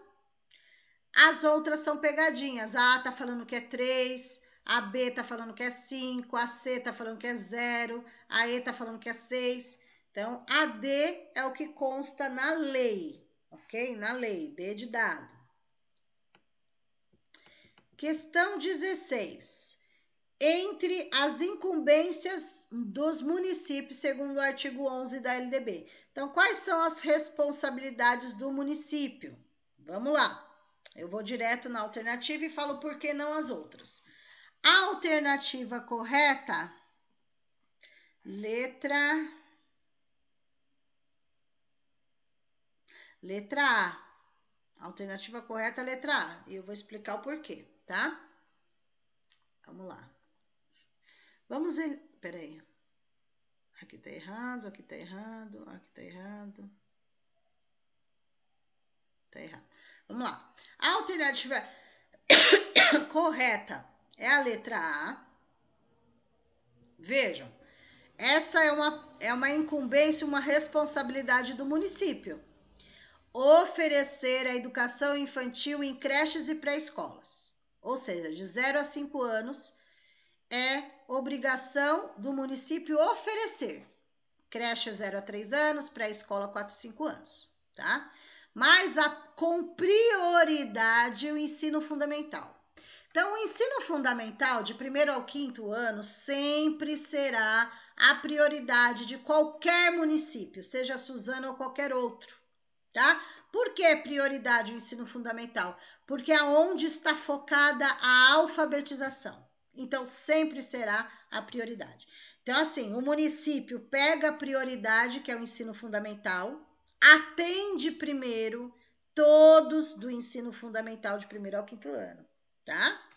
as outras são pegadinhas. A tá falando que é 3, a B tá falando que é 5, a C tá falando que é 0, a E tá falando que é 6. Então, a D é o que consta na lei, ok? Na lei, D de dado. Questão 16. Entre as incumbências dos municípios, segundo o artigo 11 da LDB. Então, quais são as responsabilidades do município? Vamos lá. Eu vou direto na alternativa e falo por que não as outras. A alternativa correta, letra. Letra A. Alternativa correta, letra A. E eu vou explicar o porquê, tá? Vamos lá. Vamos em. Peraí. Aqui tá errado, aqui tá errado, aqui tá errado. Tá errado. Vamos lá. A alternativa [coughs] correta é a letra A. Vejam, essa é uma, é uma incumbência, uma responsabilidade do município. Oferecer a educação infantil em creches e pré-escolas. Ou seja, de 0 a 5 anos é obrigação do município oferecer. Creche 0 a 3 anos, pré-escola 4 a 5 anos, tá? mas a, com prioridade o ensino fundamental. Então, o ensino fundamental, de primeiro ao quinto ano, sempre será a prioridade de qualquer município, seja Suzano ou qualquer outro, tá? Por que prioridade o ensino fundamental? Porque é onde está focada a alfabetização. Então, sempre será a prioridade. Então, assim, o município pega a prioridade, que é o ensino fundamental, atende primeiro todos do ensino fundamental de primeiro ao quinto ano, tá?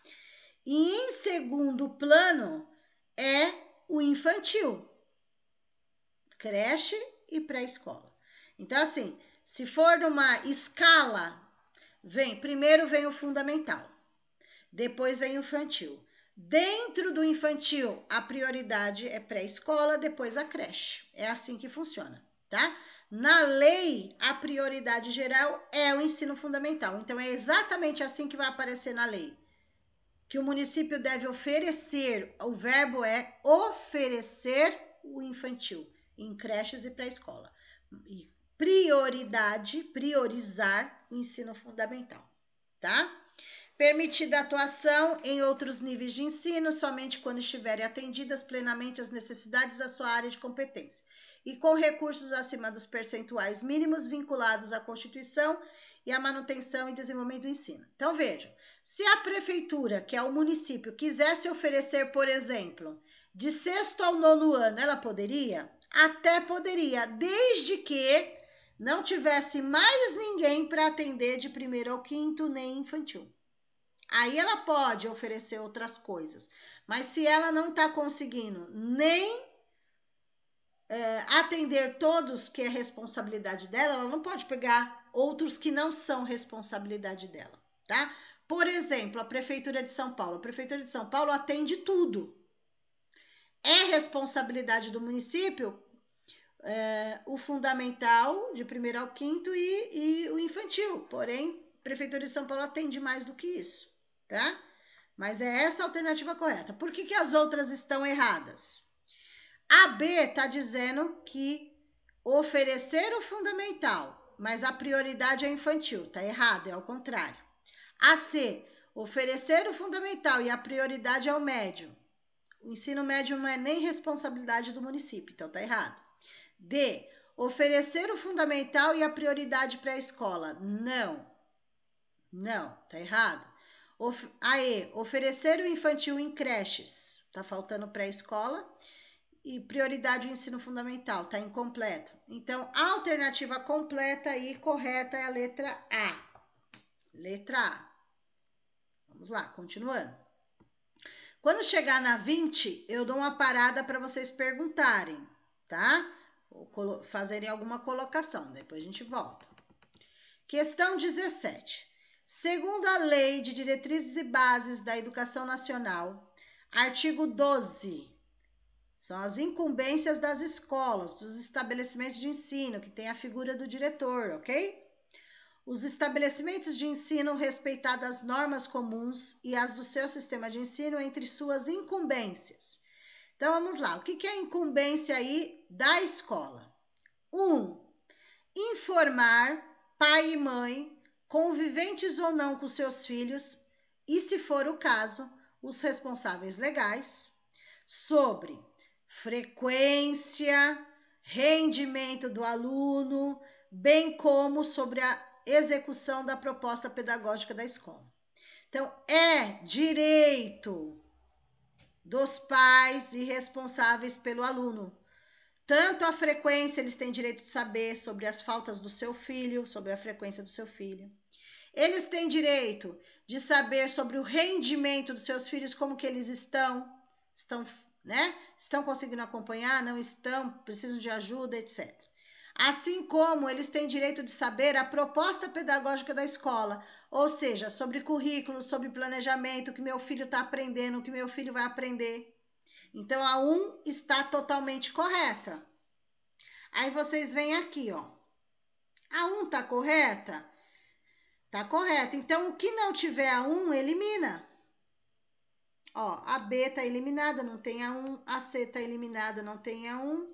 E em segundo plano é o infantil, creche e pré-escola. Então, assim, se for numa escala, vem primeiro vem o fundamental, depois vem o infantil. Dentro do infantil, a prioridade é pré-escola, depois a creche. É assim que funciona, tá? Na lei, a prioridade geral é o ensino fundamental. Então, é exatamente assim que vai aparecer na lei. Que o município deve oferecer, o verbo é oferecer o infantil em creches e pré-escola. E prioridade, priorizar o ensino fundamental, tá? Permitida atuação em outros níveis de ensino somente quando estiverem atendidas plenamente as necessidades da sua área de competência e com recursos acima dos percentuais mínimos vinculados à Constituição e à manutenção e desenvolvimento do ensino. Então vejam, se a prefeitura, que é o município, quisesse oferecer, por exemplo, de sexto ao nono ano, ela poderia? Até poderia, desde que não tivesse mais ninguém para atender de primeiro ao quinto, nem infantil. Aí ela pode oferecer outras coisas, mas se ela não está conseguindo nem uh, atender todos que é responsabilidade dela, ela não pode pegar outros que não são responsabilidade dela, tá? Por exemplo, a Prefeitura de São Paulo. A Prefeitura de São Paulo atende tudo. É responsabilidade do município é, o fundamental, de primeiro ao quinto, e, e, o infantil. Porém, a Prefeitura de São Paulo atende mais do que isso, tá? Mas é essa a alternativa correta. Por que, que as outras estão erradas? A B está dizendo que oferecer o fundamental, mas a prioridade é infantil. Está errado, é ao contrário. A C, oferecer o fundamental e a prioridade é o médio. O ensino médio não é nem responsabilidade do município, então está errado. D, oferecer o fundamental e a prioridade para a escola. Não. Não, está errado. Of, a E, oferecer o infantil em creches. está faltando pré-escola. escola e prioridade o ensino fundamental, tá incompleto. Então, a alternativa completa e correta é a letra A. Letra A. Vamos lá, continuando. Quando chegar na 20, eu dou uma parada para vocês perguntarem, tá? Ou fazerem alguma colocação, depois a gente volta. Questão 17. Segundo a Lei de Diretrizes e Bases da Educação Nacional, artigo 12, são as incumbências das escolas, dos estabelecimentos de ensino, que tem a figura do diretor, ok? Os estabelecimentos de ensino respeitando as normas comuns e as do seu sistema de ensino entre suas incumbências. Então vamos lá, o que é incumbência aí da escola? Um, informar pai e mãe, conviventes ou não com seus filhos, e se for o caso, os responsáveis legais, sobre frequência, rendimento do aluno, bem como sobre a execução da proposta pedagógica da escola. Então, é direito dos pais e responsáveis pelo aluno. Tanto a frequência, eles têm direito de saber sobre as faltas do seu filho, sobre a frequência do seu filho. Eles têm direito de saber sobre o rendimento dos seus filhos, como que eles estão, estão né? Estão conseguindo acompanhar, não estão, precisam de ajuda, etc. Assim como eles têm direito de saber a proposta pedagógica da escola, ou seja, sobre currículo, sobre planejamento, o que meu filho está aprendendo, o que meu filho vai aprender. Então a 1 um está totalmente correta. Aí vocês vêm aqui, ó. A 1 um tá correta? Tá correta. Então o que não tiver a 1 um, elimina. Ó, a B está eliminada, não tem A1. A C está eliminada, não tem A1.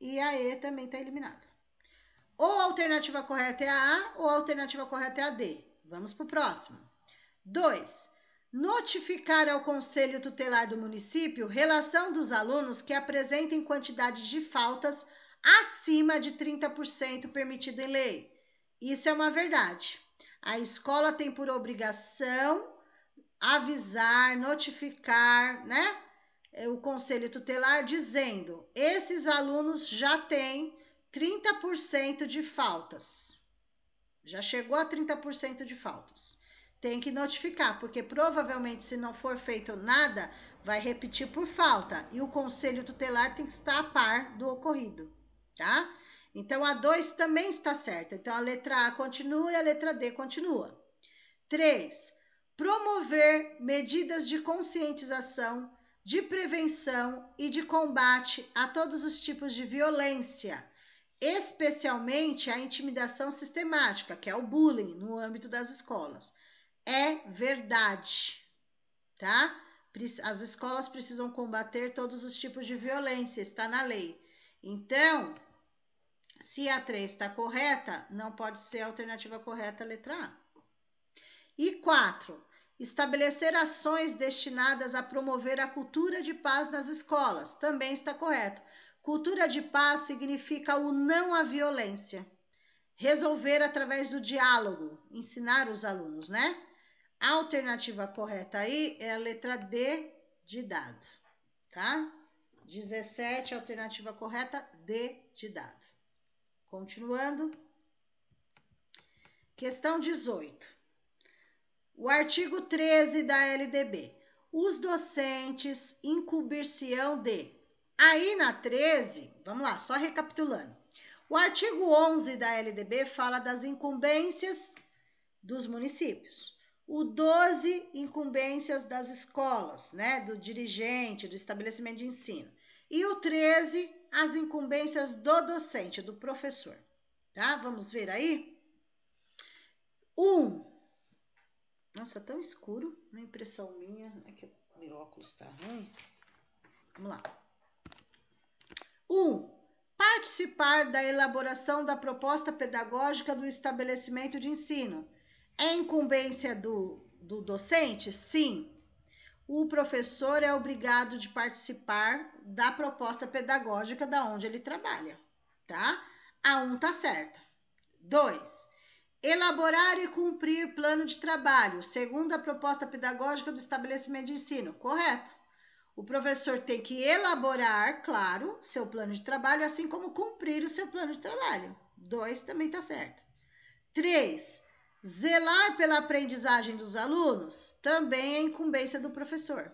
E a E também está eliminada. Ou a alternativa correta é a A, ou a alternativa correta é a D. Vamos pro próximo. 2. Notificar ao Conselho Tutelar do município relação dos alunos que apresentem quantidade de faltas acima de 30% permitido em lei. Isso é uma verdade. A escola tem por obrigação avisar, notificar, né? É, o conselho tutelar dizendo: esses alunos já têm 30% de faltas. Já chegou a 30% de faltas. Tem que notificar, porque provavelmente, se não for feito nada, vai repetir por falta. E o conselho tutelar tem que estar a par do ocorrido, tá? Então a 2 também está certa. Então a letra A continua e a letra D continua. 3 promover medidas de conscientização, de prevenção e de combate a todos os tipos de violência, especialmente a intimidação sistemática, que é o bullying no âmbito das escolas. É verdade, tá? As escolas precisam combater todos os tipos de violência, está na lei. Então, se a 3 está correta, não pode ser a alternativa correta a letra A. E 4. Estabelecer ações destinadas a promover a cultura de paz nas escolas também está correto. Cultura de paz significa o não à violência. Resolver através do diálogo, ensinar os alunos, né? A alternativa correta aí é a letra D de dado, tá? 17, alternativa correta, D de dado. Continuando. Questão 18. O artigo 13 da LDB. Os docentes incumbir-se-ão de. Aí na 13, vamos lá, só recapitulando. O artigo 11 da LDB fala das incumbências dos municípios. O 12, incumbências das escolas, né, do dirigente, do estabelecimento de ensino. E o 13, as incumbências do docente, do professor. Tá? Vamos ver aí? 1. Um, nossa, tá tão escuro. Na é impressão minha. É que meu óculos tá ruim. Vamos lá. 1. Um, participar da elaboração da proposta pedagógica do estabelecimento de ensino. É incumbência do, do docente? Sim. O professor é obrigado de participar da proposta pedagógica da onde ele trabalha, tá? A um tá certa. 2. Elaborar e cumprir plano de trabalho, segundo a proposta pedagógica do estabelecimento de ensino, correto? O professor tem que elaborar, claro, seu plano de trabalho, assim como cumprir o seu plano de trabalho. Dois também está certo. Três, zelar pela aprendizagem dos alunos também é incumbência do professor.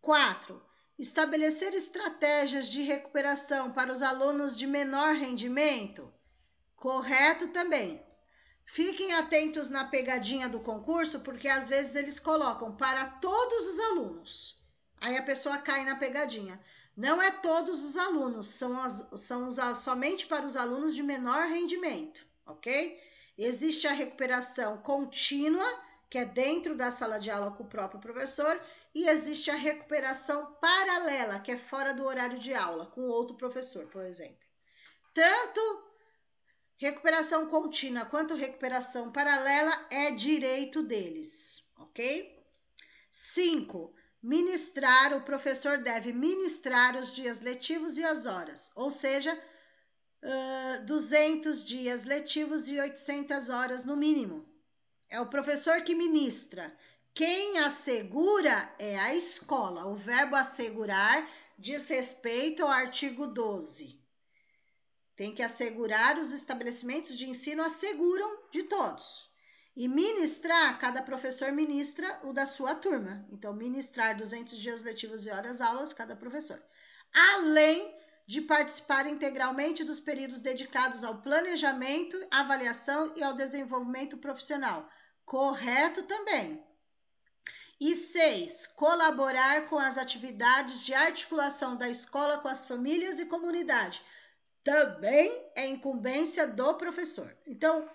Quatro, estabelecer estratégias de recuperação para os alunos de menor rendimento, correto também. Fiquem atentos na pegadinha do concurso, porque às vezes eles colocam para todos os alunos. Aí a pessoa cai na pegadinha. Não é todos os alunos, são, as, são os, somente para os alunos de menor rendimento, ok? Existe a recuperação contínua, que é dentro da sala de aula com o próprio professor, e existe a recuperação paralela, que é fora do horário de aula, com outro professor, por exemplo. Tanto Recuperação contínua quanto recuperação paralela é direito deles, ok? 5. Ministrar, o professor deve ministrar os dias letivos e as horas, ou seja, uh, 200 dias letivos e 800 horas no mínimo. É o professor que ministra. Quem assegura é a escola. O verbo assegurar diz respeito ao artigo 12. Tem que assegurar os estabelecimentos de ensino asseguram de todos. E ministrar, cada professor ministra o da sua turma. Então, ministrar 200 dias letivos e horas aulas, cada professor. Além de participar integralmente dos períodos dedicados ao planejamento, avaliação e ao desenvolvimento profissional. Correto também. E seis, colaborar com as atividades de articulação da escola com as famílias e comunidade também é incumbência do professor. Então,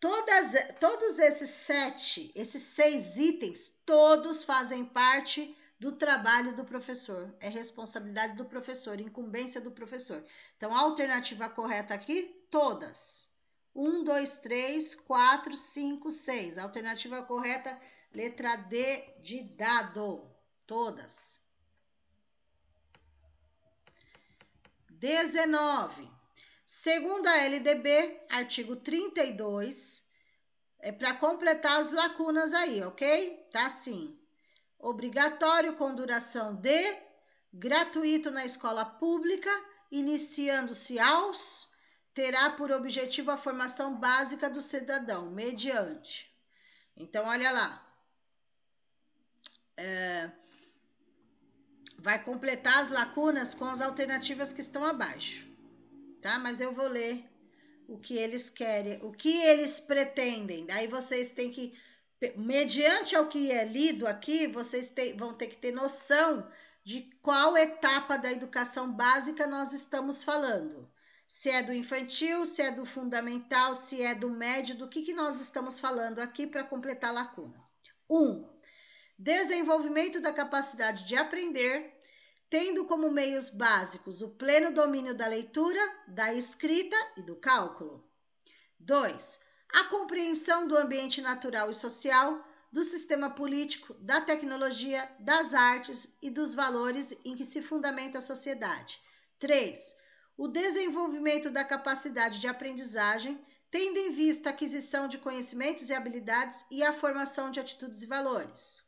todas, todos esses sete, esses seis itens, todos fazem parte do trabalho do professor, é responsabilidade do professor, incumbência do professor. Então, a alternativa correta aqui, todas. Um, dois, três, quatro, cinco, seis. Alternativa correta, letra D de dado. Todas. 19. Segundo a LDB, artigo 32, é para completar as lacunas aí, ok? Tá assim. Obrigatório com duração de, gratuito na escola pública, iniciando-se aos, terá por objetivo a formação básica do cidadão, mediante. Então, olha lá. É vai completar as lacunas com as alternativas que estão abaixo, tá? Mas eu vou ler o que eles querem, o que eles pretendem. Daí vocês têm que, mediante ao que é lido aqui, vocês têm, vão ter que ter noção de qual etapa da educação básica nós estamos falando. Se é do infantil, se é do fundamental, se é do médio, do que, que nós estamos falando aqui para completar a lacuna. Um, desenvolvimento da capacidade de aprender, tendo como meios básicos o pleno domínio da leitura, da escrita e do cálculo. 2. A compreensão do ambiente natural e social, do sistema político, da tecnologia, das artes e dos valores em que se fundamenta a sociedade. 3. O desenvolvimento da capacidade de aprendizagem, tendo em vista a aquisição de conhecimentos e habilidades e a formação de atitudes e valores.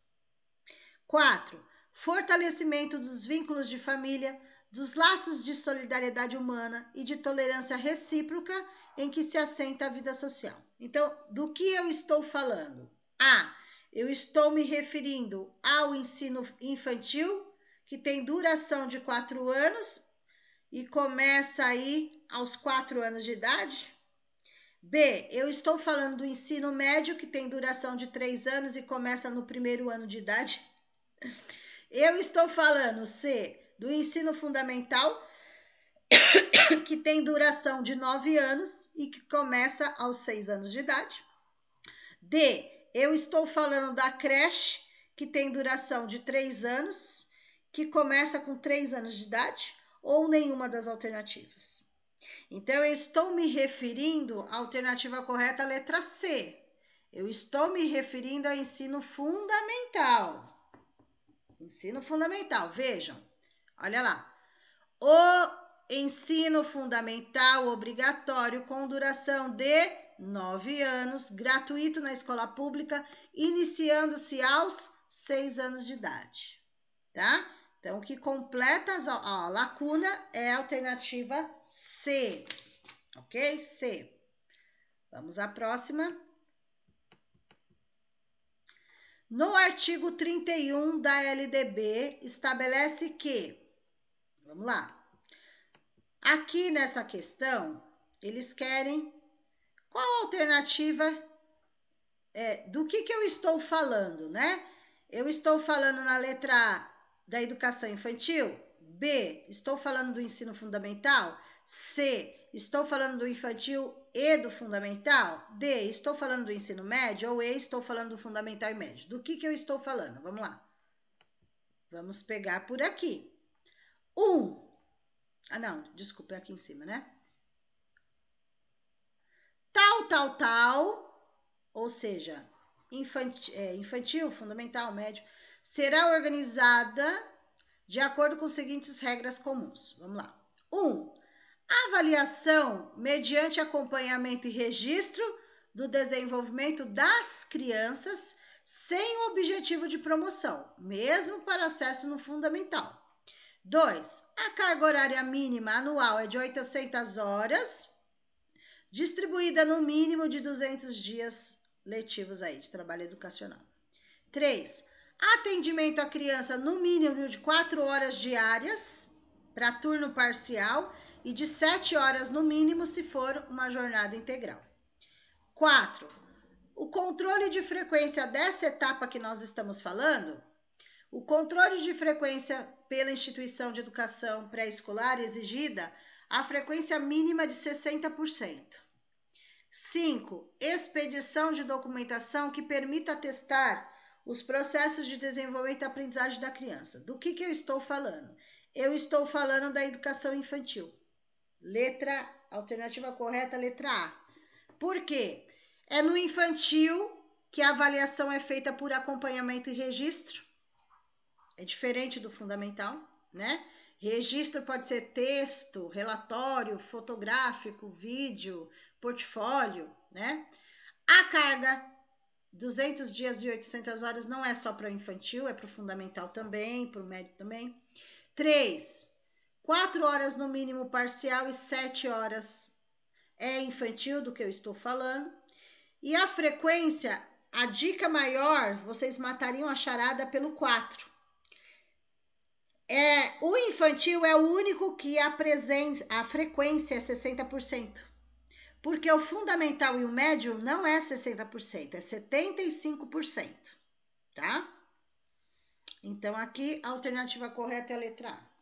4. Fortalecimento dos vínculos de família, dos laços de solidariedade humana e de tolerância recíproca em que se assenta a vida social. Então, do que eu estou falando? A. Eu estou me referindo ao ensino infantil, que tem duração de 4 anos e começa aí aos 4 anos de idade. B. Eu estou falando do ensino médio, que tem duração de 3 anos e começa no primeiro ano de idade. Eu estou falando, C, do ensino fundamental, [coughs] que tem duração de nove anos e que começa aos seis anos de idade. D, eu estou falando da creche, que tem duração de três anos, que começa com três anos de idade, ou nenhuma das alternativas. Então, eu estou me referindo à alternativa correta, letra C. Eu estou me referindo ao ensino fundamental. Ensino fundamental, vejam. Olha lá. O ensino fundamental obrigatório com duração de nove anos, gratuito na escola pública, iniciando-se aos seis anos de idade, tá? Então, o que completa as, a lacuna é a alternativa C, ok? C. Vamos à próxima. No artigo 31 da LDB, estabelece que, vamos lá, aqui nessa questão, eles querem qual a alternativa é, do que, que eu estou falando, né? Eu estou falando na letra A da educação infantil? B, estou falando do ensino fundamental? C, Estou falando do infantil e do fundamental? D. Estou falando do ensino médio? Ou E. Estou falando do fundamental e médio? Do que, que eu estou falando? Vamos lá. Vamos pegar por aqui. Um. Ah, não, desculpa, é aqui em cima, né? Tal, tal, tal, ou seja, infantil, é, infantil fundamental, médio, será organizada de acordo com as seguintes regras comuns. Vamos lá. Um, avaliação mediante acompanhamento e registro do desenvolvimento das crianças sem o objetivo de promoção, mesmo para acesso no fundamental. 2. A carga horária mínima anual é de 800 horas, distribuída no mínimo de 200 dias letivos aí de trabalho educacional. 3. Atendimento à criança no mínimo de 4 horas diárias para turno parcial e de 7 horas no mínimo se for uma jornada integral. 4. O controle de frequência dessa etapa que nós estamos falando, o controle de frequência pela instituição de educação pré-escolar exigida a frequência mínima de 60%. 5. Expedição de documentação que permita testar os processos de desenvolvimento e aprendizagem da criança. Do que, que eu estou falando? Eu estou falando da educação infantil. Letra, alternativa correta, letra A. Por quê? É no infantil que a avaliação é feita por acompanhamento e registro. É diferente do fundamental, né? Registro pode ser texto, relatório, fotográfico, vídeo, portfólio, né? A carga 200 dias e 800 horas não é só para o infantil, é para o fundamental também, para o médio também. três Quatro horas no mínimo parcial e sete horas é infantil do que eu estou falando. E a frequência, a dica maior, vocês matariam a charada pelo 4. É, o infantil é o único que a, presença, a frequência é 60%. Porque o fundamental e o médio não é 60%, é 75%, tá? Então, aqui a alternativa correta é a letra A.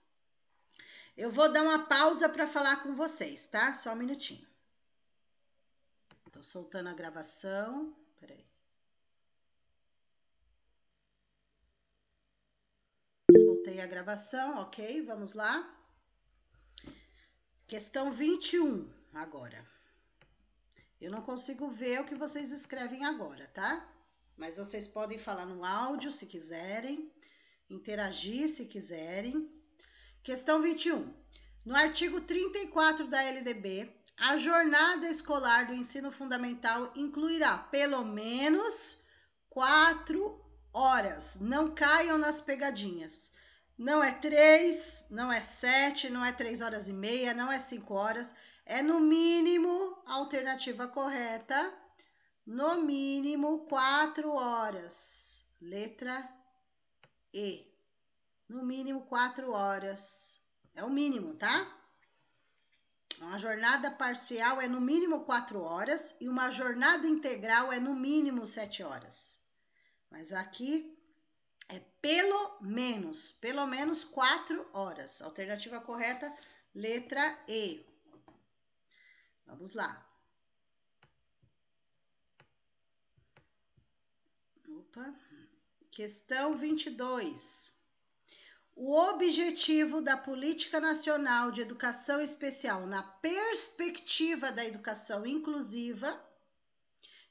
Eu vou dar uma pausa para falar com vocês, tá? Só um minutinho. Tô soltando a gravação. Peraí. Soltei a gravação, ok? Vamos lá. Questão 21 agora. Eu não consigo ver o que vocês escrevem agora, tá? Mas vocês podem falar no áudio se quiserem, interagir se quiserem. Questão 21. No artigo 34 da LDB, a jornada escolar do ensino fundamental incluirá pelo menos quatro horas. Não caiam nas pegadinhas. Não é três, não é sete, não é três horas e meia, não é cinco horas. É no mínimo alternativa correta. No mínimo quatro horas. Letra E no mínimo quatro horas. É o mínimo, tá? Uma jornada parcial é no mínimo quatro horas e uma jornada integral é no mínimo sete horas. Mas aqui é pelo menos, pelo menos quatro horas. Alternativa correta, letra E. Vamos lá. Opa. Questão 22 o objetivo da Política Nacional de Educação Especial na perspectiva da educação inclusiva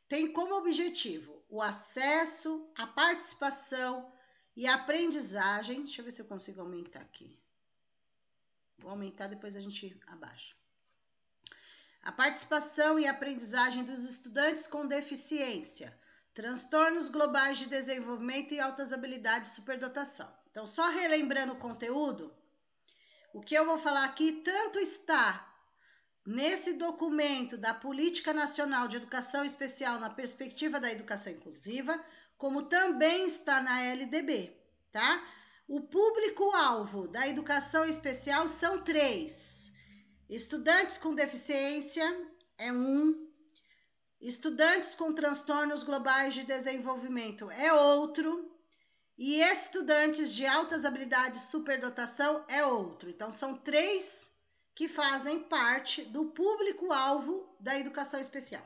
tem como objetivo o acesso, a participação e a aprendizagem. Deixa eu ver se eu consigo aumentar aqui. Vou aumentar, depois a gente abaixa. A participação e aprendizagem dos estudantes com deficiência, transtornos globais de desenvolvimento e altas habilidades de superdotação então, só relembrando o conteúdo, o que eu vou falar aqui tanto está nesse documento da Política Nacional de Educação Especial na Perspectiva da Educação Inclusiva, como também está na LDB, tá? O público-alvo da educação especial são três: estudantes com deficiência é um, estudantes com transtornos globais de desenvolvimento é outro, e estudantes de altas habilidades superdotação é outro. Então, são três que fazem parte do público-alvo da educação especial.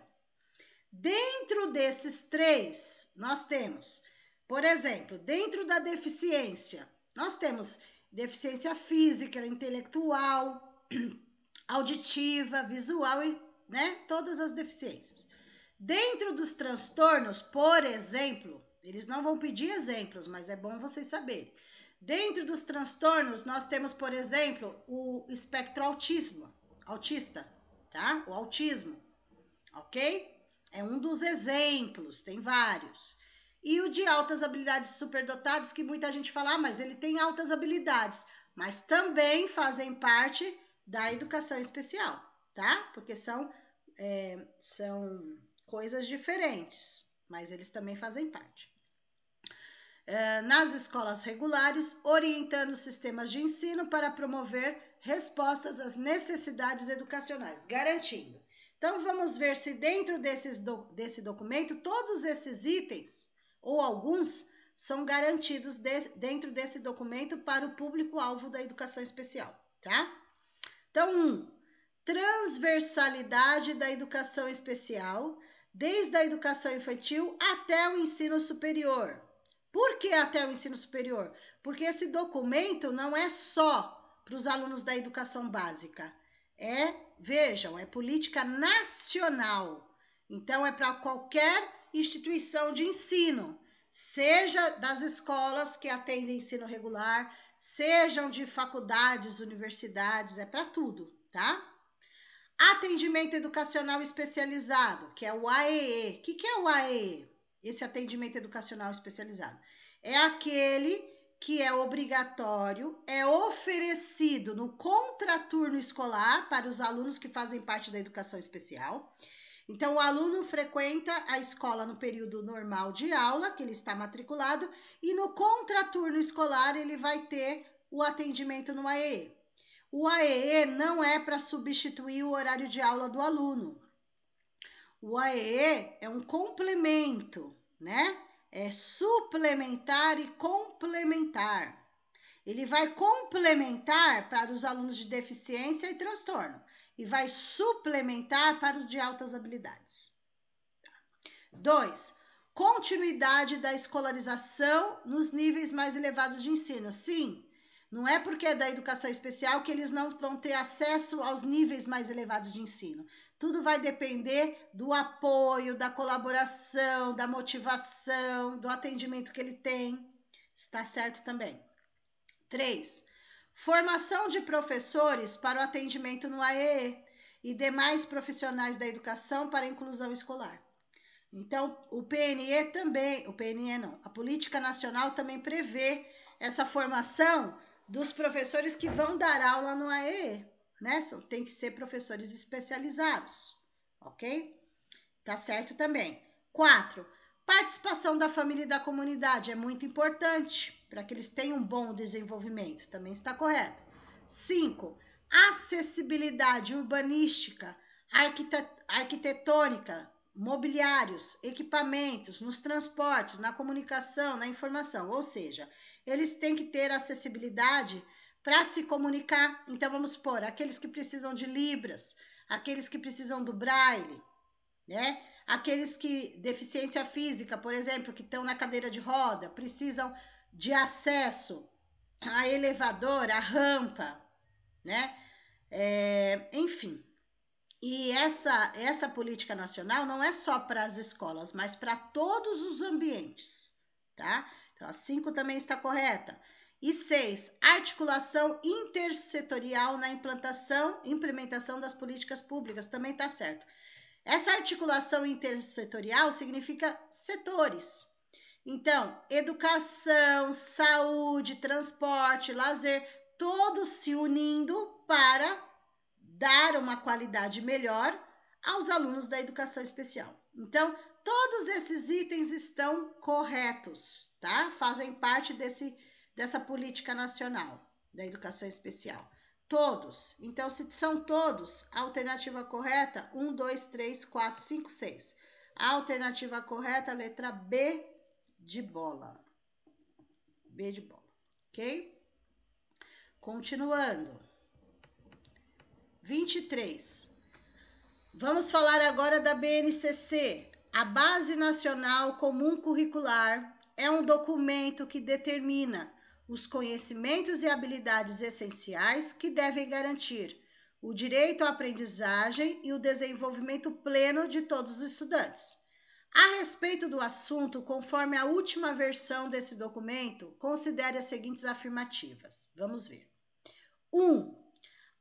Dentro desses três, nós temos, por exemplo, dentro da deficiência, nós temos deficiência física, intelectual, [clears throat] auditiva, visual e né, todas as deficiências. Dentro dos transtornos, por exemplo, eles não vão pedir exemplos, mas é bom vocês saberem. Dentro dos transtornos, nós temos, por exemplo, o espectro autismo, autista, tá? O autismo, ok? É um dos exemplos, tem vários. E o de altas habilidades superdotados, que muita gente fala, ah, mas ele tem altas habilidades, mas também fazem parte da educação especial, tá? Porque são, é, são coisas diferentes, mas eles também fazem parte. Eh, nas escolas regulares, orientando sistemas de ensino para promover respostas às necessidades educacionais, garantindo. Então, vamos ver se dentro desses do, desse documento, todos esses itens, ou alguns, são garantidos de, dentro desse documento para o público-alvo da educação especial, tá? Então, um, transversalidade da educação especial, desde a educação infantil até o ensino superior por que até o ensino superior? Porque esse documento não é só para os alunos da educação básica. É, vejam, é política nacional. Então, é para qualquer instituição de ensino, seja das escolas que atendem ensino regular, sejam de faculdades, universidades, é para tudo, tá? Atendimento Educacional Especializado, que é o AEE. O que, que é o AEE? esse atendimento educacional especializado? É aquele que é obrigatório, é oferecido no contraturno escolar para os alunos que fazem parte da educação especial. Então, o aluno frequenta a escola no período normal de aula, que ele está matriculado, e no contraturno escolar ele vai ter o atendimento no AEE. O AEE não é para substituir o horário de aula do aluno, o AEE é um complemento, né? É suplementar e complementar. Ele vai complementar para os alunos de deficiência e transtorno e vai suplementar para os de altas habilidades. 2. Continuidade da escolarização nos níveis mais elevados de ensino. Sim, não é porque é da educação especial que eles não vão ter acesso aos níveis mais elevados de ensino. Tudo vai depender do apoio, da colaboração, da motivação, do atendimento que ele tem. Está certo também. 3. Formação de professores para o atendimento no AEE e demais profissionais da educação para a inclusão escolar. Então, o PNE também, o PNE não, a Política Nacional também prevê essa formação dos professores que vão dar aula no AEE né? São, tem que ser professores especializados, ok? Tá certo também. Quatro, participação da família e da comunidade é muito importante para que eles tenham um bom desenvolvimento, também está correto. Cinco, acessibilidade urbanística, arquitetônica, mobiliários, equipamentos, nos transportes, na comunicação, na informação. Ou seja, eles têm que ter acessibilidade para se comunicar. Então, vamos supor, aqueles que precisam de Libras, aqueles que precisam do Braille, né? Aqueles que deficiência física, por exemplo, que estão na cadeira de roda, precisam de acesso a elevador, a rampa, né? É, enfim. E essa, essa política nacional não é só para as escolas, mas para todos os ambientes, tá? Então, a 5 também está correta. E seis, articulação intersetorial na implantação, implementação das políticas públicas, também está certo. Essa articulação intersetorial significa setores. Então, educação, saúde, transporte, lazer, todos se unindo para dar uma qualidade melhor aos alunos da educação especial. Então, todos esses itens estão corretos, tá? Fazem parte desse dessa política nacional da educação especial? Todos. Então, se são todos, a alternativa correta: 1, 2, 3, 4, 5, 6. A alternativa correta, letra B de bola. B de bola, ok? Continuando. 23. Vamos falar agora da BNCC. A Base Nacional Comum Curricular é um documento que determina os conhecimentos e habilidades essenciais que devem garantir o direito à aprendizagem e o desenvolvimento pleno de todos os estudantes. A respeito do assunto, conforme a última versão desse documento, considere as seguintes afirmativas. Vamos ver. 1. Um,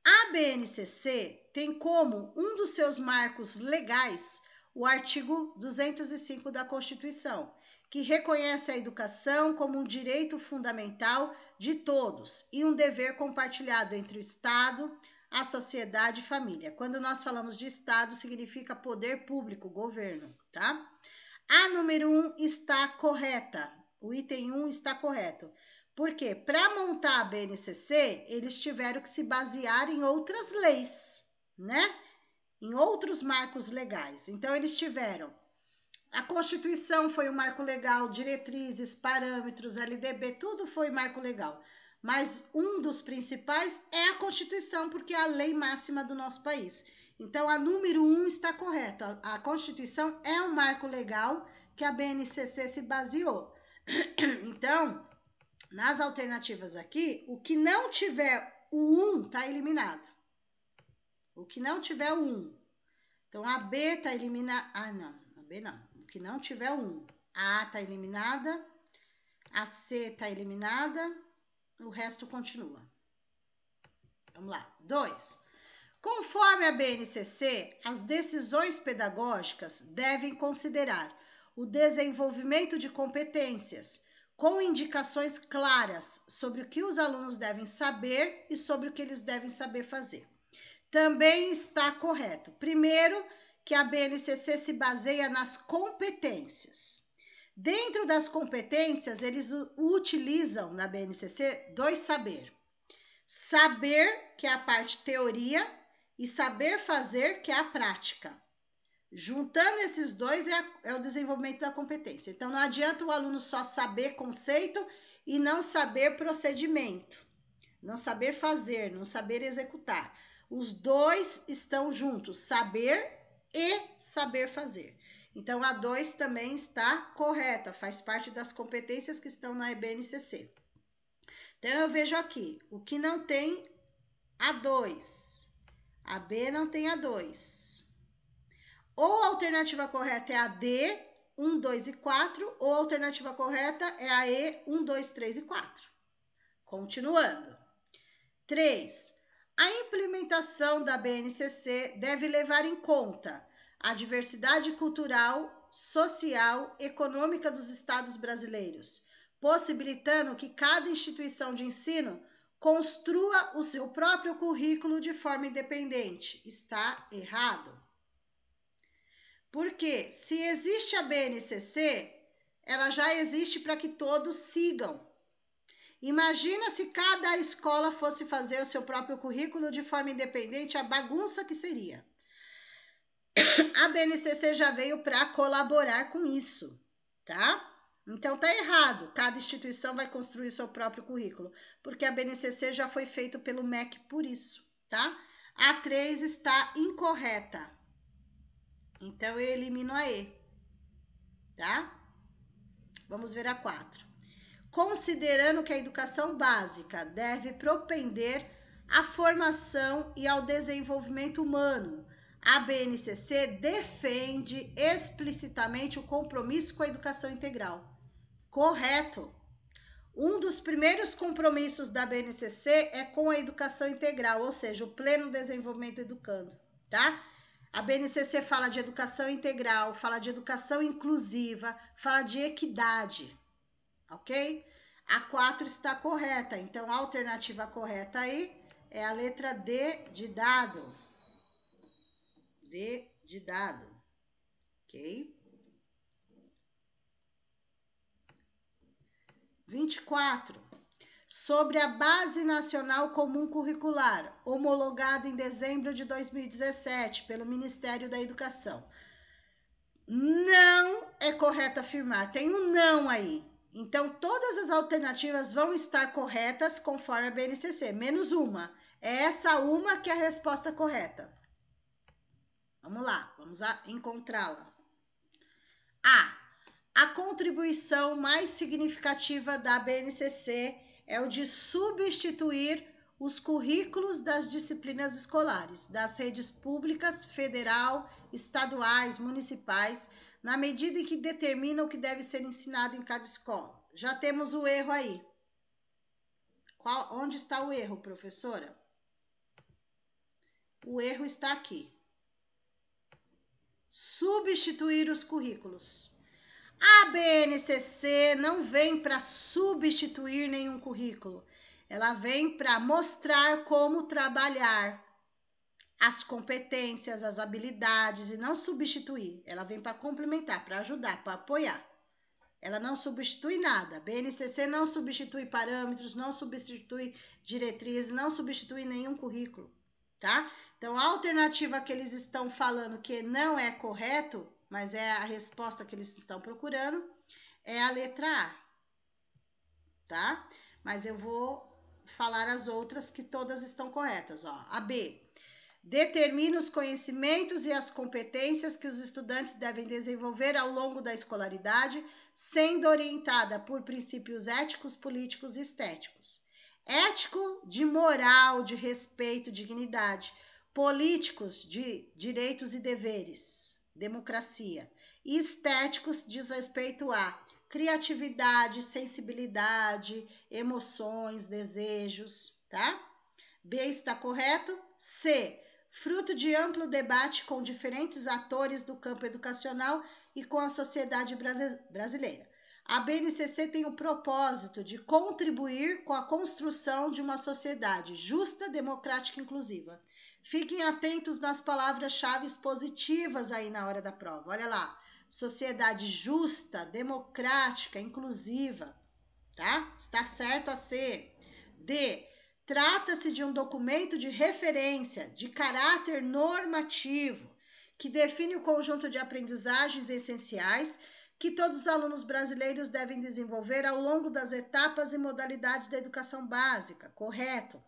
a BNCC tem como um dos seus marcos legais o artigo 205 da Constituição, que reconhece a educação como um direito fundamental de todos e um dever compartilhado entre o Estado, a sociedade e família. Quando nós falamos de Estado, significa poder público, governo, tá? A número 1 um está correta. O item 1 um está correto. Porque para montar a BNCC, eles tiveram que se basear em outras leis, né? Em outros marcos legais. Então, eles tiveram a Constituição foi um marco legal, diretrizes, parâmetros, LDB, tudo foi marco legal. Mas um dos principais é a Constituição, porque é a lei máxima do nosso país. Então, a número um está correta. A Constituição é um marco legal que a BNCC se baseou. [clears throat] Então, nas alternativas aqui, o que não tiver o 1 um, está eliminado. O que não tiver o 1. Um. Então, a B está eliminada. Ah, não. A B não que não tiver um. A está eliminada, a C está eliminada, o resto continua. Vamos lá. 2. Conforme a BNCC, as decisões pedagógicas devem considerar o desenvolvimento de competências, com indicações claras sobre o que os alunos devem saber e sobre o que eles devem saber fazer. Também está correto. Primeiro, que a BNCC se baseia nas competências. Dentro das competências, eles utilizam na BNCC dois saber. Saber, que é a parte teoria, e saber fazer, que é a prática. Juntando esses dois é, é o desenvolvimento da competência. Então, não adianta o aluno só saber conceito e não saber procedimento, não saber fazer, não saber executar. Os dois estão juntos, saber e saber fazer. Então, a 2 também está correta, faz parte das competências que estão na EBNCC. Então, eu vejo aqui, o que não tem a 2, a B não tem a 2. Ou a alternativa correta é a D, 1, 2 e 4, ou a alternativa correta é a E, 1, 2, 3 e 4. Continuando. 3. A implementação da BNCC deve levar em conta a diversidade cultural, social, econômica dos estados brasileiros, possibilitando que cada instituição de ensino construa o seu próprio currículo de forma independente. Está errado. Porque se existe a BNCC, ela já existe para que todos sigam. Imagina se cada escola fosse fazer o seu próprio currículo de forma independente, a bagunça que seria. [coughs] A BNCC já veio para colaborar com isso, tá? Então tá errado. Cada instituição vai construir seu próprio currículo, porque a BNCC já foi feito pelo MEC por isso, tá? A 3 está incorreta. Então eu elimino a E, tá? Vamos ver a 4 considerando que a educação básica deve propender à formação e ao desenvolvimento humano. A BNCC defende explicitamente o compromisso com a educação integral. Correto. Um dos primeiros compromissos da BNCC é com a educação integral, ou seja, o pleno desenvolvimento educando, tá? A BNCC fala de educação integral, fala de educação inclusiva, fala de equidade ok? A 4 está correta, então a alternativa correta aí é a letra D de dado. D de dado, ok? 24. Sobre a Base Nacional Comum Curricular, homologada em dezembro de 2017 pelo Ministério da Educação. Não é correto afirmar. Tem um não aí. Então, todas as alternativas vão estar corretas conforme a BNCC, menos uma. É essa uma que é a resposta correta. Vamos lá, vamos encontrá-la. A. A contribuição mais significativa da BNCC é o de substituir os currículos das disciplinas escolares, das redes públicas, federal, estaduais, municipais, na medida em que determina o que deve ser ensinado em cada escola. Já temos o erro aí. Qual, onde está o erro, professora? O erro está aqui. Substituir os currículos. A BNCC não vem para substituir nenhum currículo. Ela vem para mostrar como trabalhar as competências, as habilidades e não substituir. Ela vem para complementar, para ajudar, para apoiar. Ela não substitui nada. BNCC não substitui parâmetros, não substitui diretrizes, não substitui nenhum currículo, tá? Então, a alternativa que eles estão falando que não é correto, mas é a resposta que eles estão procurando, é a letra A, tá? Mas eu vou falar as outras que todas estão corretas, ó. A B, determina os conhecimentos e as competências que os estudantes devem desenvolver ao longo da escolaridade, sendo orientada por princípios éticos, políticos e estéticos. Ético, de moral, de respeito, dignidade. Políticos, de direitos e deveres, democracia. E estéticos, diz respeito a criatividade, sensibilidade, emoções, desejos, tá? B está correto? C fruto de amplo debate com diferentes atores do campo educacional e com a sociedade brasileira. A BNCC tem o propósito de contribuir com a construção de uma sociedade justa, democrática e inclusiva. Fiquem atentos nas palavras-chave positivas aí na hora da prova. Olha lá. Sociedade justa, democrática, inclusiva, tá? Está certo a ser. D. Trata-se de um documento de referência de caráter normativo que define o conjunto de aprendizagens essenciais que todos os alunos brasileiros devem desenvolver ao longo das etapas e modalidades da educação básica, correto?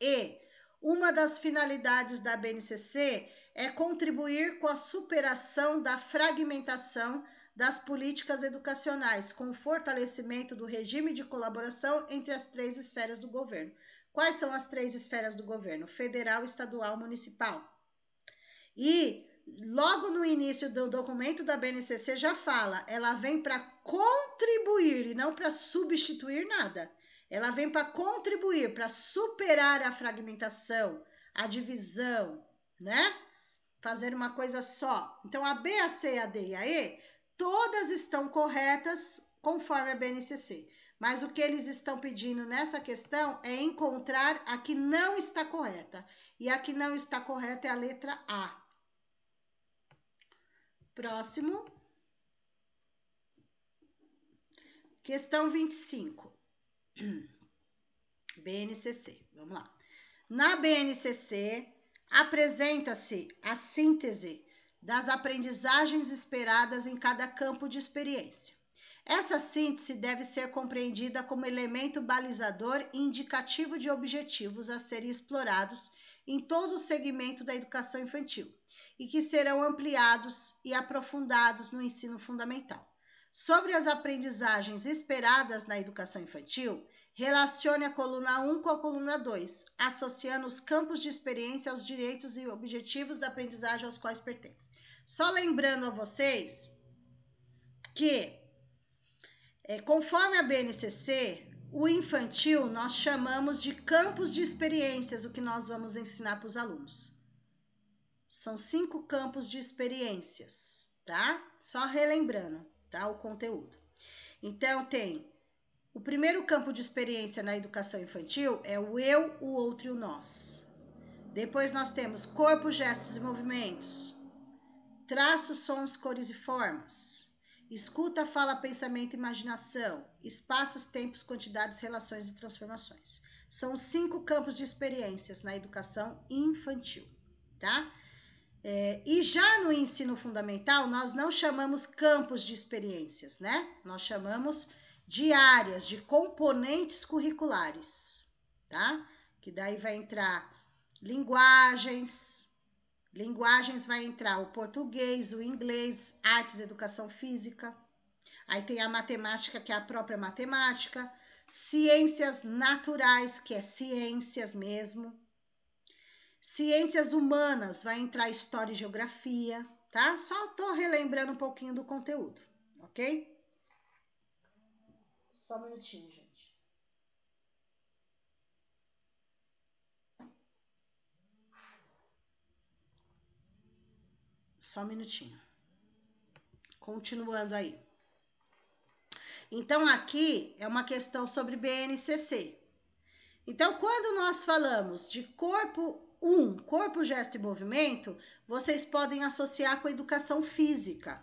E uma das finalidades da BNCC é contribuir com a superação da fragmentação das políticas educacionais, com o fortalecimento do regime de colaboração entre as três esferas do governo. Quais são as três esferas do governo? Federal, estadual, municipal. E logo no início do documento da BNCC já fala, ela vem para contribuir e não para substituir nada. Ela vem para contribuir, para superar a fragmentação, a divisão, né? Fazer uma coisa só. Então a B, a C, a D e a E, todas estão corretas conforme a BNCC. Mas o que eles estão pedindo nessa questão é encontrar a que não está correta. E a que não está correta é a letra A. Próximo. Questão 25. [clears throat] BNCC. Vamos lá. Na BNCC, apresenta-se a síntese das aprendizagens esperadas em cada campo de experiência. Essa síntese deve ser compreendida como elemento balizador e indicativo de objetivos a serem explorados em todo o segmento da educação infantil e que serão ampliados e aprofundados no ensino fundamental. Sobre as aprendizagens esperadas na educação infantil, relacione a coluna 1 com a coluna 2, associando os campos de experiência aos direitos e objetivos da aprendizagem aos quais pertence. Só lembrando a vocês que é, conforme a BNCC, o infantil nós chamamos de campos de experiências, o que nós vamos ensinar para os alunos. São cinco campos de experiências, tá? Só relembrando, tá? O conteúdo. Então, tem o primeiro campo de experiência na educação infantil é o eu, o outro e o nós. Depois nós temos corpo, gestos e movimentos, traços, sons, cores e formas Escuta, fala, pensamento, imaginação, espaços, tempos, quantidades, relações e transformações. São cinco campos de experiências na educação infantil, tá? É, e já no ensino fundamental, nós não chamamos campos de experiências, né? Nós chamamos de áreas, de componentes curriculares, tá? Que daí vai entrar linguagens, Linguagens vai entrar o português, o inglês, artes, educação física. Aí tem a matemática, que é a própria matemática. Ciências naturais, que é ciências mesmo. Ciências humanas, vai entrar história e geografia, tá? Só tô relembrando um pouquinho do conteúdo, ok? Só um minutinho, gente. Só um minutinho. Continuando aí. Então, aqui é uma questão sobre BNCC. Então, quando nós falamos de corpo 1, um, corpo, gesto e movimento, vocês podem associar com a educação física,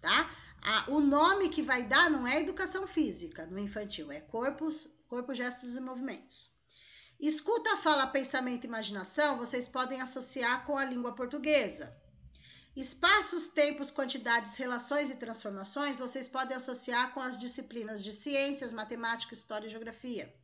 tá? A, o nome que vai dar não é educação física no infantil, é corpos, corpo, gestos e movimentos. Escuta, fala, pensamento e imaginação, vocês podem associar com a língua portuguesa. Espaços, tempos, quantidades, relações e transformações vocês podem associar com as disciplinas de ciências, matemática, história e geografia.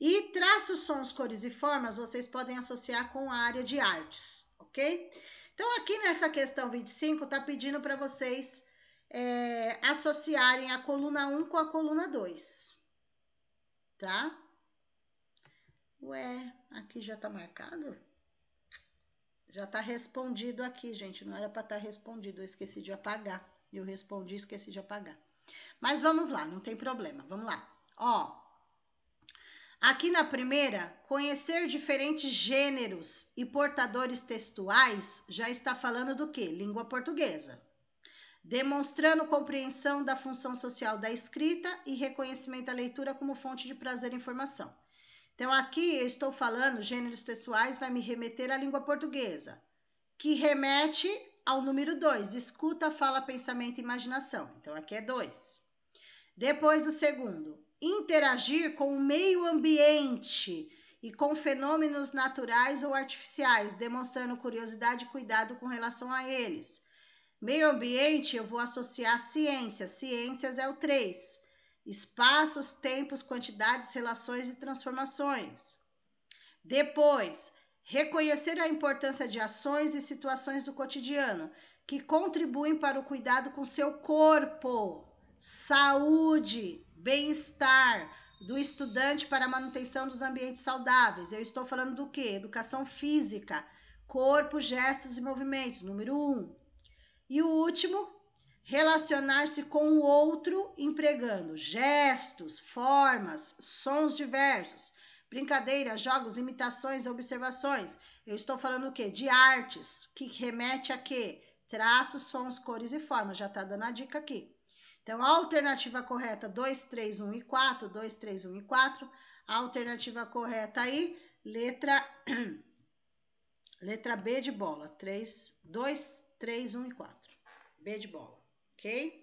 E traços, sons, cores e formas vocês podem associar com a área de artes, ok? Então, aqui nessa questão 25, está pedindo para vocês é, associarem a coluna 1 com a coluna 2, tá? Ué, aqui já está marcado? Já tá respondido aqui, gente. Não era para estar tá respondido, eu esqueci de apagar. Eu respondi, esqueci de apagar. Mas vamos lá, não tem problema. Vamos lá. Ó. Aqui na primeira, conhecer diferentes gêneros e portadores textuais já está falando do que? Língua portuguesa. Demonstrando compreensão da função social da escrita e reconhecimento da leitura como fonte de prazer e informação. Então, aqui eu estou falando, gêneros textuais vai me remeter à língua portuguesa, que remete ao número 2, escuta, fala, pensamento e imaginação. Então, aqui é 2. Depois, o segundo, interagir com o meio ambiente e com fenômenos naturais ou artificiais, demonstrando curiosidade e cuidado com relação a eles. Meio ambiente, eu vou associar ciências. Ciências é o 3 espaços, tempos, quantidades, relações e transformações. Depois, reconhecer a importância de ações e situações do cotidiano que contribuem para o cuidado com seu corpo, saúde, bem-estar do estudante para a manutenção dos ambientes saudáveis. Eu estou falando do que? Educação física, corpo, gestos e movimentos, número um. E o último, relacionar-se com o outro empregando gestos, formas, sons diversos, brincadeiras, jogos, imitações, observações. Eu estou falando o quê? De artes, que remete a quê? Traços, sons, cores e formas. Já está dando a dica aqui. Então, a alternativa correta 2, 3, 1 e 4, 2, 3, 1 e 4. A alternativa correta aí, letra [clears throat] letra B de bola, 3, 2, 3, 1 e 4. B de bola ok?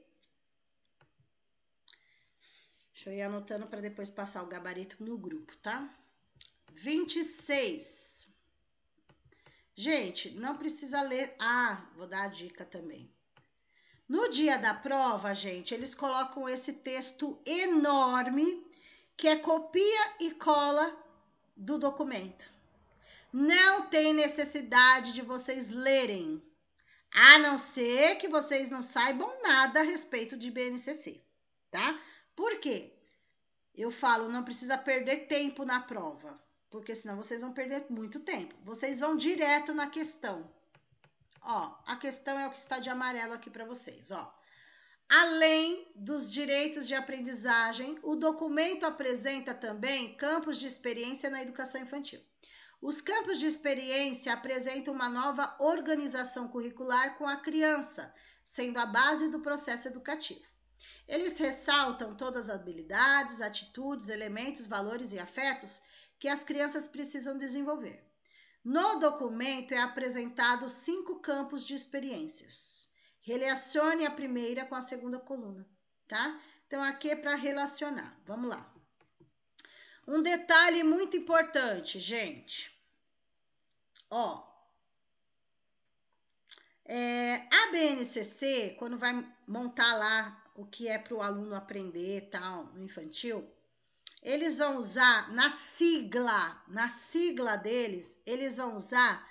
Deixa eu ir anotando para depois passar o gabarito no grupo, tá? 26. Gente, não precisa ler. Ah, vou dar a dica também. No dia da prova, gente, eles colocam esse texto enorme que é copia e cola do documento. Não tem necessidade de vocês lerem. A não ser que vocês não saibam nada a respeito de BNCC, tá? Por quê? Eu falo, não precisa perder tempo na prova, porque senão vocês vão perder muito tempo. Vocês vão direto na questão. Ó, a questão é o que está de amarelo aqui para vocês, ó. Além dos direitos de aprendizagem, o documento apresenta também campos de experiência na educação infantil. Os campos de experiência apresentam uma nova organização curricular com a criança, sendo a base do processo educativo. Eles ressaltam todas as habilidades, atitudes, elementos, valores e afetos que as crianças precisam desenvolver. No documento é apresentado cinco campos de experiências. Relacione a primeira com a segunda coluna, tá? Então aqui é para relacionar. Vamos lá. Um detalhe muito importante, gente. Ó, é, a BNCC, quando vai montar lá o que é para o aluno aprender tal, no infantil, eles vão usar na sigla, na sigla deles, eles vão usar,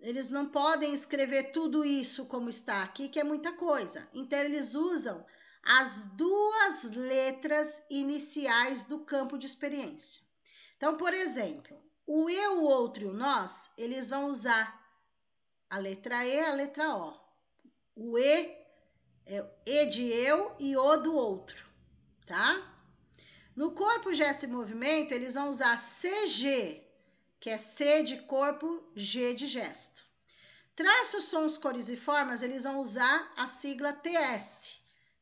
eles não podem escrever tudo isso como está aqui, que é muita coisa. Então, eles usam as duas letras iniciais do campo de experiência. Então, por exemplo, o eu, o outro e o nós, eles vão usar a letra E, a letra O. O E é E de eu e O do outro, tá? No corpo, gesto é e movimento, eles vão usar CG, que é C de corpo, G de gesto. Traços, sons, cores e formas, eles vão usar a sigla TS,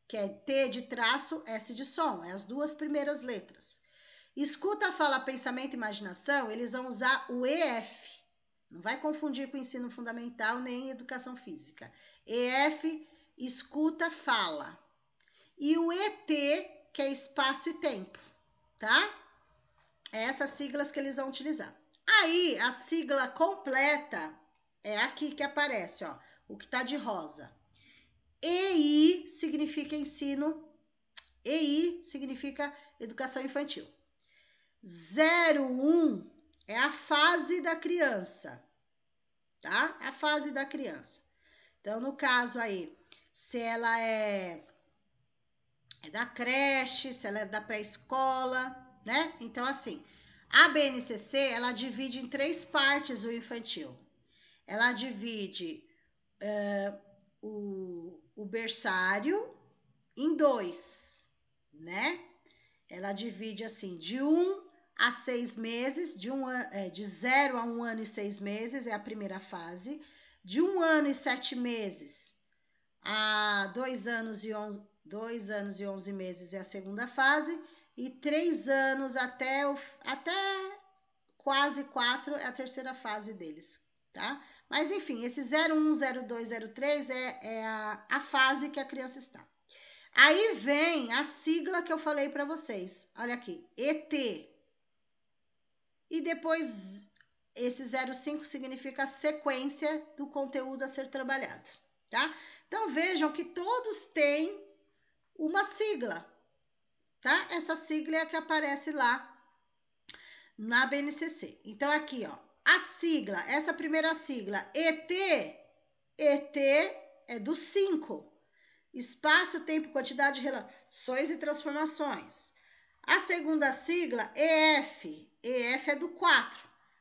que é T de traço, S de som, é as duas primeiras letras. Escuta, fala, pensamento e imaginação, eles vão usar o EF. Não vai confundir com ensino fundamental nem educação física. EF, escuta, fala. E o ET, que é espaço e tempo, tá? É essas siglas que eles vão utilizar. Aí, a sigla completa é aqui que aparece, ó, o que tá de rosa. EI significa ensino, EI significa educação infantil. 0, 1 um, é a fase da criança, tá? É a fase da criança. Então, no caso aí, se ela é, é da creche, se ela é da pré-escola, né? Então, assim, a BNCC, ela divide em três partes o infantil. Ela divide uh, o, o berçário em dois, né? Ela divide, assim, de um a seis meses, de, um, é, de zero a um ano e seis meses, é a primeira fase. De um ano e sete meses a dois anos e onze, dois anos e onze meses é a segunda fase. E três anos até, o, até quase quatro é a terceira fase deles, tá? Mas enfim, esse 01, 02, 03 é, é a, a fase que a criança está. Aí vem a sigla que eu falei para vocês. Olha aqui, ET, e depois, esse 05 significa sequência do conteúdo a ser trabalhado, tá? Então, vejam que todos têm uma sigla, tá? Essa sigla é que aparece lá na BNCC. Então, aqui, ó, a sigla, essa primeira sigla, ET, ET é do 5. Espaço, tempo, quantidade, relações e transformações. A segunda sigla, EF, EF é do 4.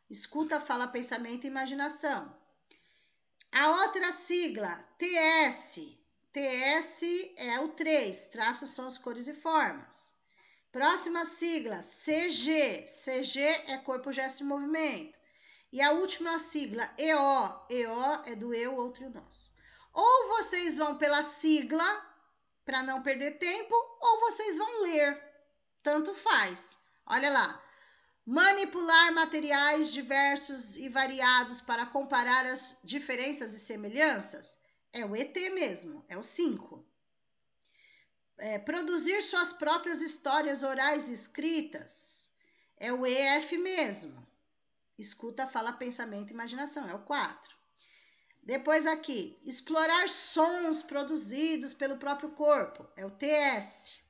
Escuta, fala, pensamento e imaginação. A outra sigla, TS. TS é o 3, traços, sons, cores e formas. Próxima sigla, CG. CG é corpo, gesto e movimento. E a última sigla, EO. EO é do eu, outro e nós. nosso. Ou vocês vão pela sigla, para não perder tempo, ou vocês vão ler. Tanto faz. Olha lá manipular materiais diversos e variados para comparar as diferenças e semelhanças? É o ET mesmo, é o 5. É, produzir suas próprias histórias orais escritas é o EF mesmo. Escuta, fala, pensamento e imaginação, é o 4. Depois aqui, explorar sons produzidos pelo próprio corpo, é o TS.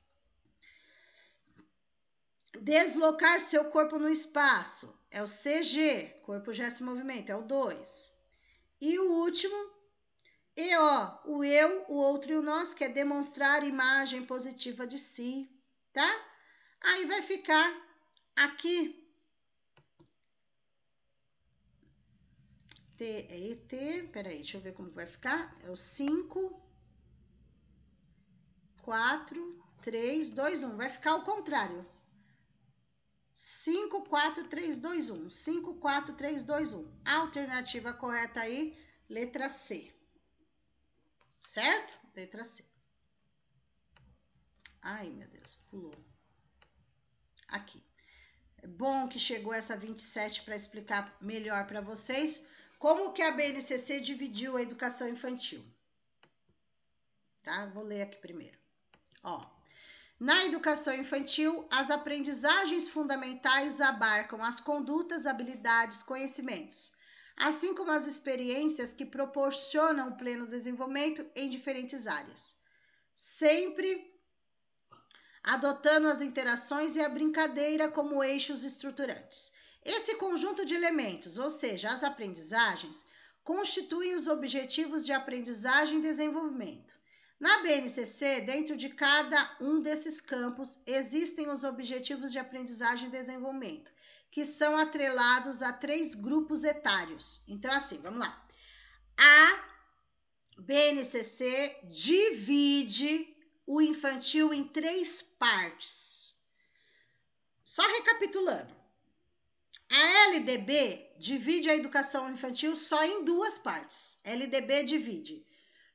Deslocar seu corpo no espaço é o CG, corpo, gesto e movimento, é o 2. E o último, EO, o eu, o outro e o nós, que é demonstrar imagem positiva de si, tá? Aí vai ficar aqui. T, E, T, peraí, deixa eu ver como vai ficar. É o 5, 4, 3, 2, 1. Vai ficar o contrário. 54321. 54321. Alternativa correta aí, letra C. Certo? Letra C. Ai, meu Deus, pulou. Aqui. É bom que chegou essa 27 para explicar melhor para vocês como que a BNCC dividiu a educação infantil. Tá? Vou ler aqui primeiro. Ó, na educação infantil, as aprendizagens fundamentais abarcam as condutas, habilidades, conhecimentos, assim como as experiências que proporcionam o pleno desenvolvimento em diferentes áreas. Sempre adotando as interações e a brincadeira como eixos estruturantes. Esse conjunto de elementos, ou seja, as aprendizagens, constituem os objetivos de aprendizagem e desenvolvimento. Na BNCC, dentro de cada um desses campos, existem os objetivos de aprendizagem e desenvolvimento, que são atrelados a três grupos etários. Então, assim, vamos lá. A BNCC divide o infantil em três partes. Só recapitulando. A LDB divide a educação infantil só em duas partes. LDB divide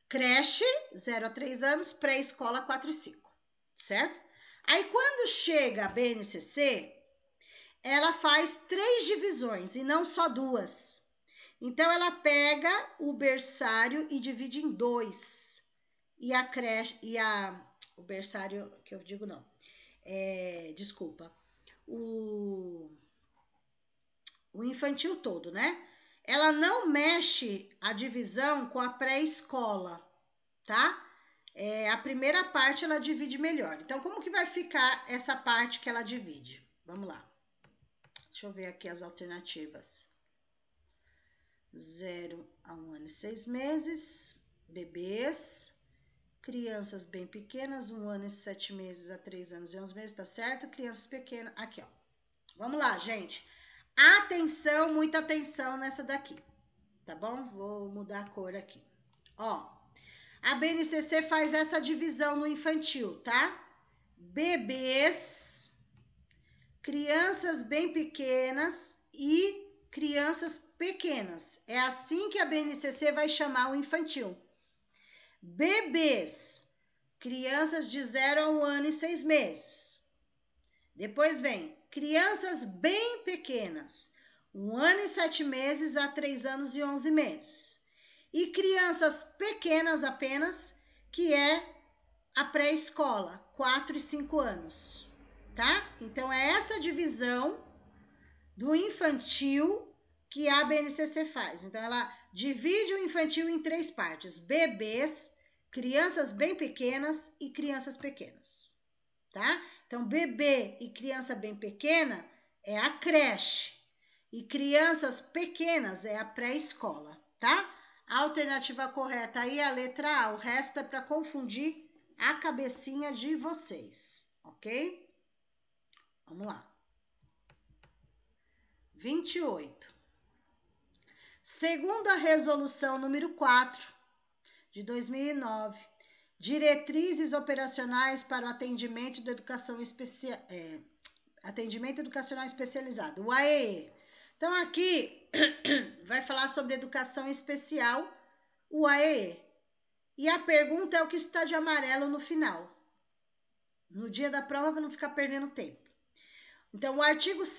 creche 0 a 3 anos, pré-escola 4 e 5, certo? Aí quando chega a BNCC, ela faz três divisões e não só duas. Então ela pega o berçário e divide em dois. E a creche e a o berçário que eu digo não. É, desculpa. O o infantil todo, né? ela não mexe a divisão com a pré-escola, tá? É, a primeira parte ela divide melhor. Então, como que vai ficar essa parte que ela divide? Vamos lá. Deixa eu ver aqui as alternativas. 0 a 1 um ano e 6 meses, bebês, crianças bem pequenas, 1 um ano e 7 meses a 3 anos e 11 meses, tá certo? Crianças pequenas, aqui ó. Vamos lá, gente. Atenção, muita atenção nessa daqui, tá bom? Vou mudar a cor aqui. Ó, a BNCC faz essa divisão no infantil, tá? Bebês, crianças bem pequenas e crianças pequenas. É assim que a BNCC vai chamar o infantil. Bebês, crianças de 0 a 1 um ano e 6 meses. Depois vem crianças bem pequenas, um ano e sete meses a três anos e onze meses, e crianças pequenas apenas, que é a pré-escola, quatro e cinco anos, tá? Então é essa divisão do infantil que a BNCC faz. Então ela divide o infantil em três partes: bebês, crianças bem pequenas e crianças pequenas, tá? Então, bebê e criança bem pequena é a creche e crianças pequenas é a pré-escola, tá? A alternativa correta aí é a letra A, o resto é para confundir a cabecinha de vocês, ok? Vamos lá. 28. Segundo a resolução número 4 de 2009, Diretrizes operacionais para o atendimento da educação especial. É, atendimento educacional especializado, o AE. Então, aqui [clears throat] vai falar sobre educação especial, o AE. E a pergunta é o que está de amarelo no final, no dia da prova, para não ficar perdendo tempo. Então, o artigo 2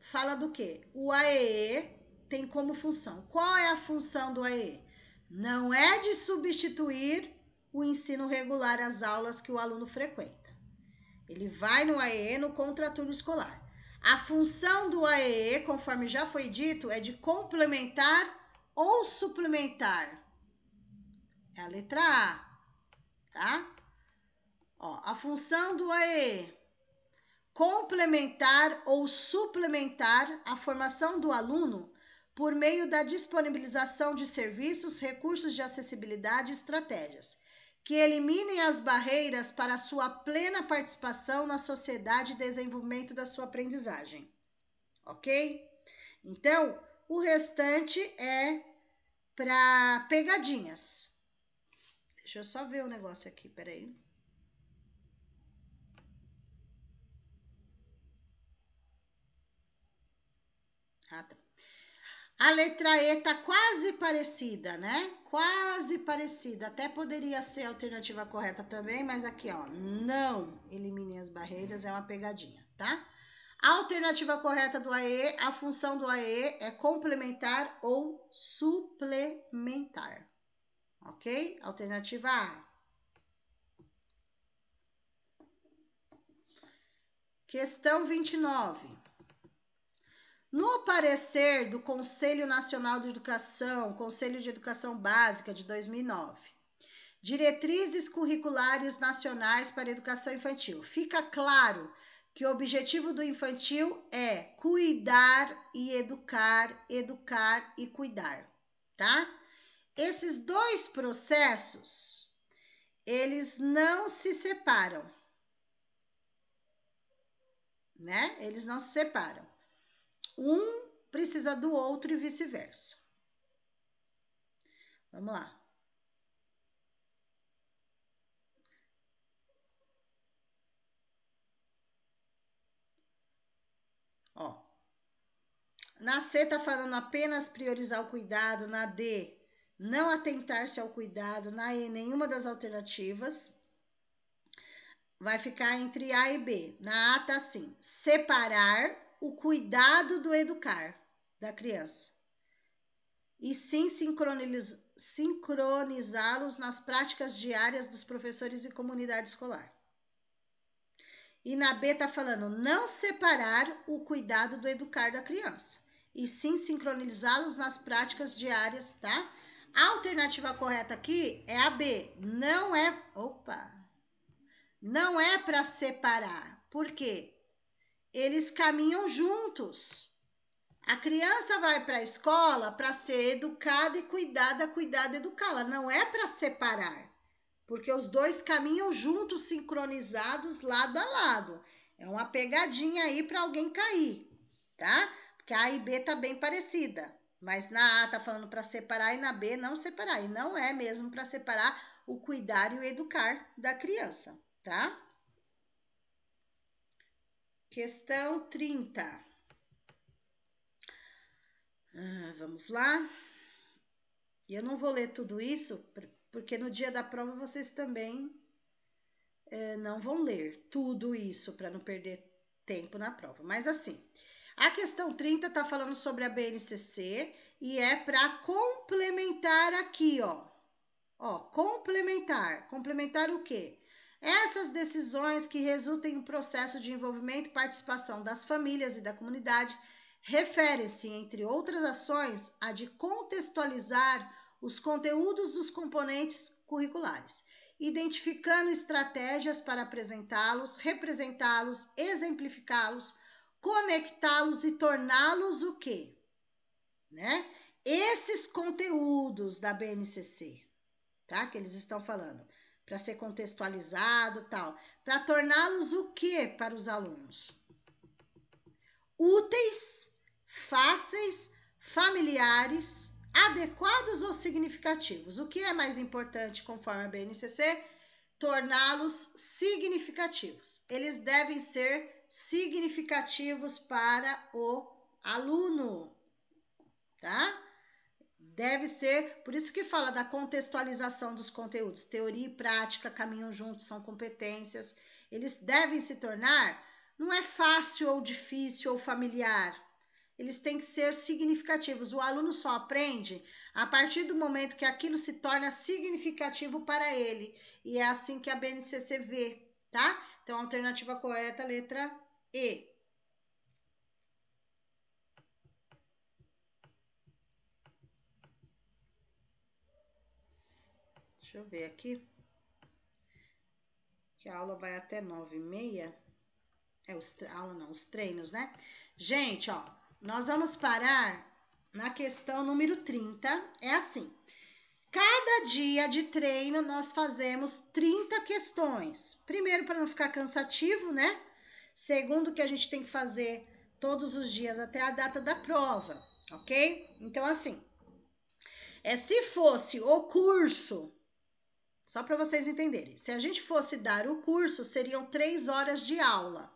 fala do que? O AEE tem como função. Qual é a função do AEE? Não é de substituir o ensino regular às aulas que o aluno frequenta. Ele vai no AEE no contraturno escolar. A função do AEE, conforme já foi dito, é de complementar ou suplementar. É a letra A, tá? Ó, a função do AEE complementar ou suplementar a formação do aluno por meio da disponibilização de serviços, recursos de acessibilidade e estratégias que eliminem as barreiras para sua plena participação na sociedade e desenvolvimento da sua aprendizagem. Ok? Então, o restante é para pegadinhas. Deixa eu só ver o um negócio aqui, peraí. Ah, tá. A letra E tá quase parecida, né? Quase parecida. Até poderia ser a alternativa correta também, mas aqui, ó, não eliminem as barreiras, é uma pegadinha, tá? A alternativa correta do AE, a função do AE é complementar ou suplementar, ok? Alternativa A. Questão 29. No parecer do Conselho Nacional de Educação, Conselho de Educação Básica de 2009, Diretrizes Curriculares Nacionais para Educação Infantil, fica claro que o objetivo do infantil é cuidar e educar, educar e cuidar, tá? Esses dois processos, eles não se separam, né? Eles não se separam. Um precisa do outro e vice-versa. Vamos lá. Ó. Na C tá falando apenas priorizar o cuidado, na D não atentar-se ao cuidado, na E nenhuma das alternativas. Vai ficar entre A e B. Na A tá assim: separar o cuidado do educar da criança, e sim sincronizá-los nas práticas diárias dos professores e comunidade escolar. E na B está falando não separar o cuidado do educar da criança, e sim sincronizá-los nas práticas diárias, tá? A alternativa correta aqui é a B. Não é, opa. Não é para separar. Por quê? eles caminham juntos. A criança vai para a escola para ser educada e cuidada, cuidada e educá-la, não é para separar, porque os dois caminham juntos, sincronizados, lado a lado. É uma pegadinha aí para alguém cair, tá? Porque A e B tá bem parecida, mas na A tá falando para separar e na B não separar, e não é mesmo para separar o cuidar e o educar da criança, tá? Questão 30. Ah, vamos lá. Eu não vou ler tudo isso, porque no dia da prova vocês também é, não vão ler tudo isso para não perder tempo na prova. Mas assim, a questão 30 está falando sobre a BNCC e é para complementar aqui, ó. Ó, complementar. Complementar o quê? Essas decisões que resultem em processo de envolvimento e participação das famílias e da comunidade referem se entre outras ações, a de contextualizar os conteúdos dos componentes curriculares, identificando estratégias para apresentá-los, representá-los, exemplificá-los, conectá-los e torná-los o quê? Né? Esses conteúdos da BNCC, tá? Que eles estão falando para ser contextualizado tal, para torná-los o que para os alunos? Úteis, fáceis, familiares, adequados ou significativos. O que é mais importante conforme a BNCC? Torná-los significativos. Eles devem ser significativos para o aluno, tá? deve ser, por isso que fala da contextualização dos conteúdos. Teoria e prática caminham juntos, são competências. Eles devem se tornar, não é fácil ou difícil ou familiar. Eles têm que ser significativos. O aluno só aprende a partir do momento que aquilo se torna significativo para ele. E é assim que a BNCC vê, tá? Então, alternativa correta, letra E. Deixa eu ver aqui. Que a aula vai até nove e meia. É, os, aula não, os treinos, né? Gente, ó, nós vamos parar na questão número 30. É assim, cada dia de treino nós fazemos 30 questões. Primeiro, para não ficar cansativo, né? Segundo, que a gente tem que fazer todos os dias até a data da prova, ok? Então, assim, é se fosse o curso só para vocês entenderem. Se a gente fosse dar o curso, seriam três horas de aula.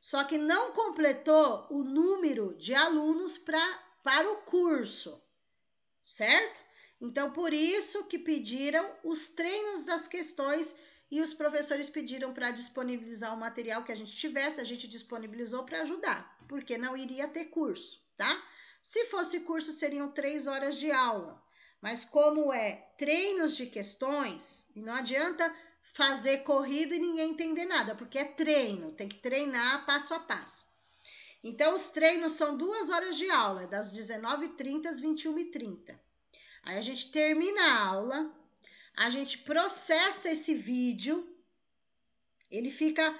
Só que não completou o número de alunos pra, para o curso, certo? Então, por isso que pediram os treinos das questões e os professores pediram para disponibilizar o material que a gente tivesse, a gente disponibilizou para ajudar, porque não iria ter curso, tá? Se fosse curso, seriam três horas de aula. Mas como é treinos de questões, não adianta fazer corrido e ninguém entender nada, porque é treino, tem que treinar passo a passo. Então, os treinos são duas horas de aula, é das 19h30 às 21h30. Aí a gente termina a aula, a gente processa esse vídeo, ele fica,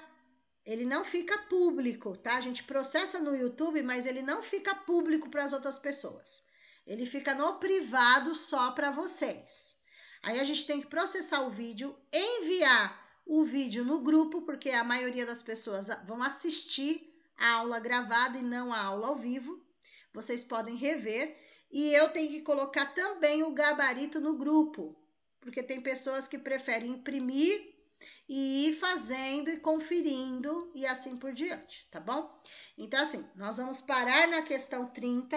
ele não fica público, tá? A gente processa no YouTube, mas ele não fica público para as outras pessoas. Ele fica no privado só para vocês. Aí a gente tem que processar o vídeo, enviar o vídeo no grupo, porque a maioria das pessoas vão assistir a aula gravada e não a aula ao vivo. Vocês podem rever. E eu tenho que colocar também o gabarito no grupo, porque tem pessoas que preferem imprimir e ir fazendo e conferindo e assim por diante, tá bom? Então, assim, nós vamos parar na questão 30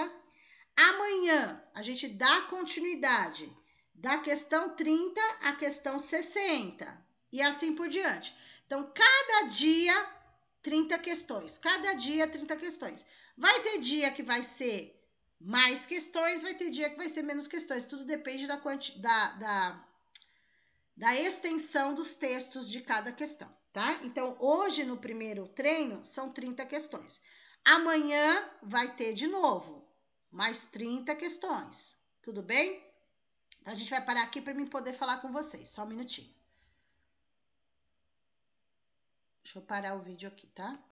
Amanhã a gente dá continuidade da questão 30 à questão 60 e assim por diante. Então, cada dia 30 questões, cada dia 30 questões. Vai ter dia que vai ser mais questões, vai ter dia que vai ser menos questões, tudo depende da, quanti da, da, da extensão dos textos de cada questão, tá? Então, hoje no primeiro treino são 30 questões. Amanhã vai ter de novo, mais 30 questões, tudo bem? Então a gente vai parar aqui para mim poder falar com vocês, só um minutinho. Deixa eu parar o vídeo aqui, tá?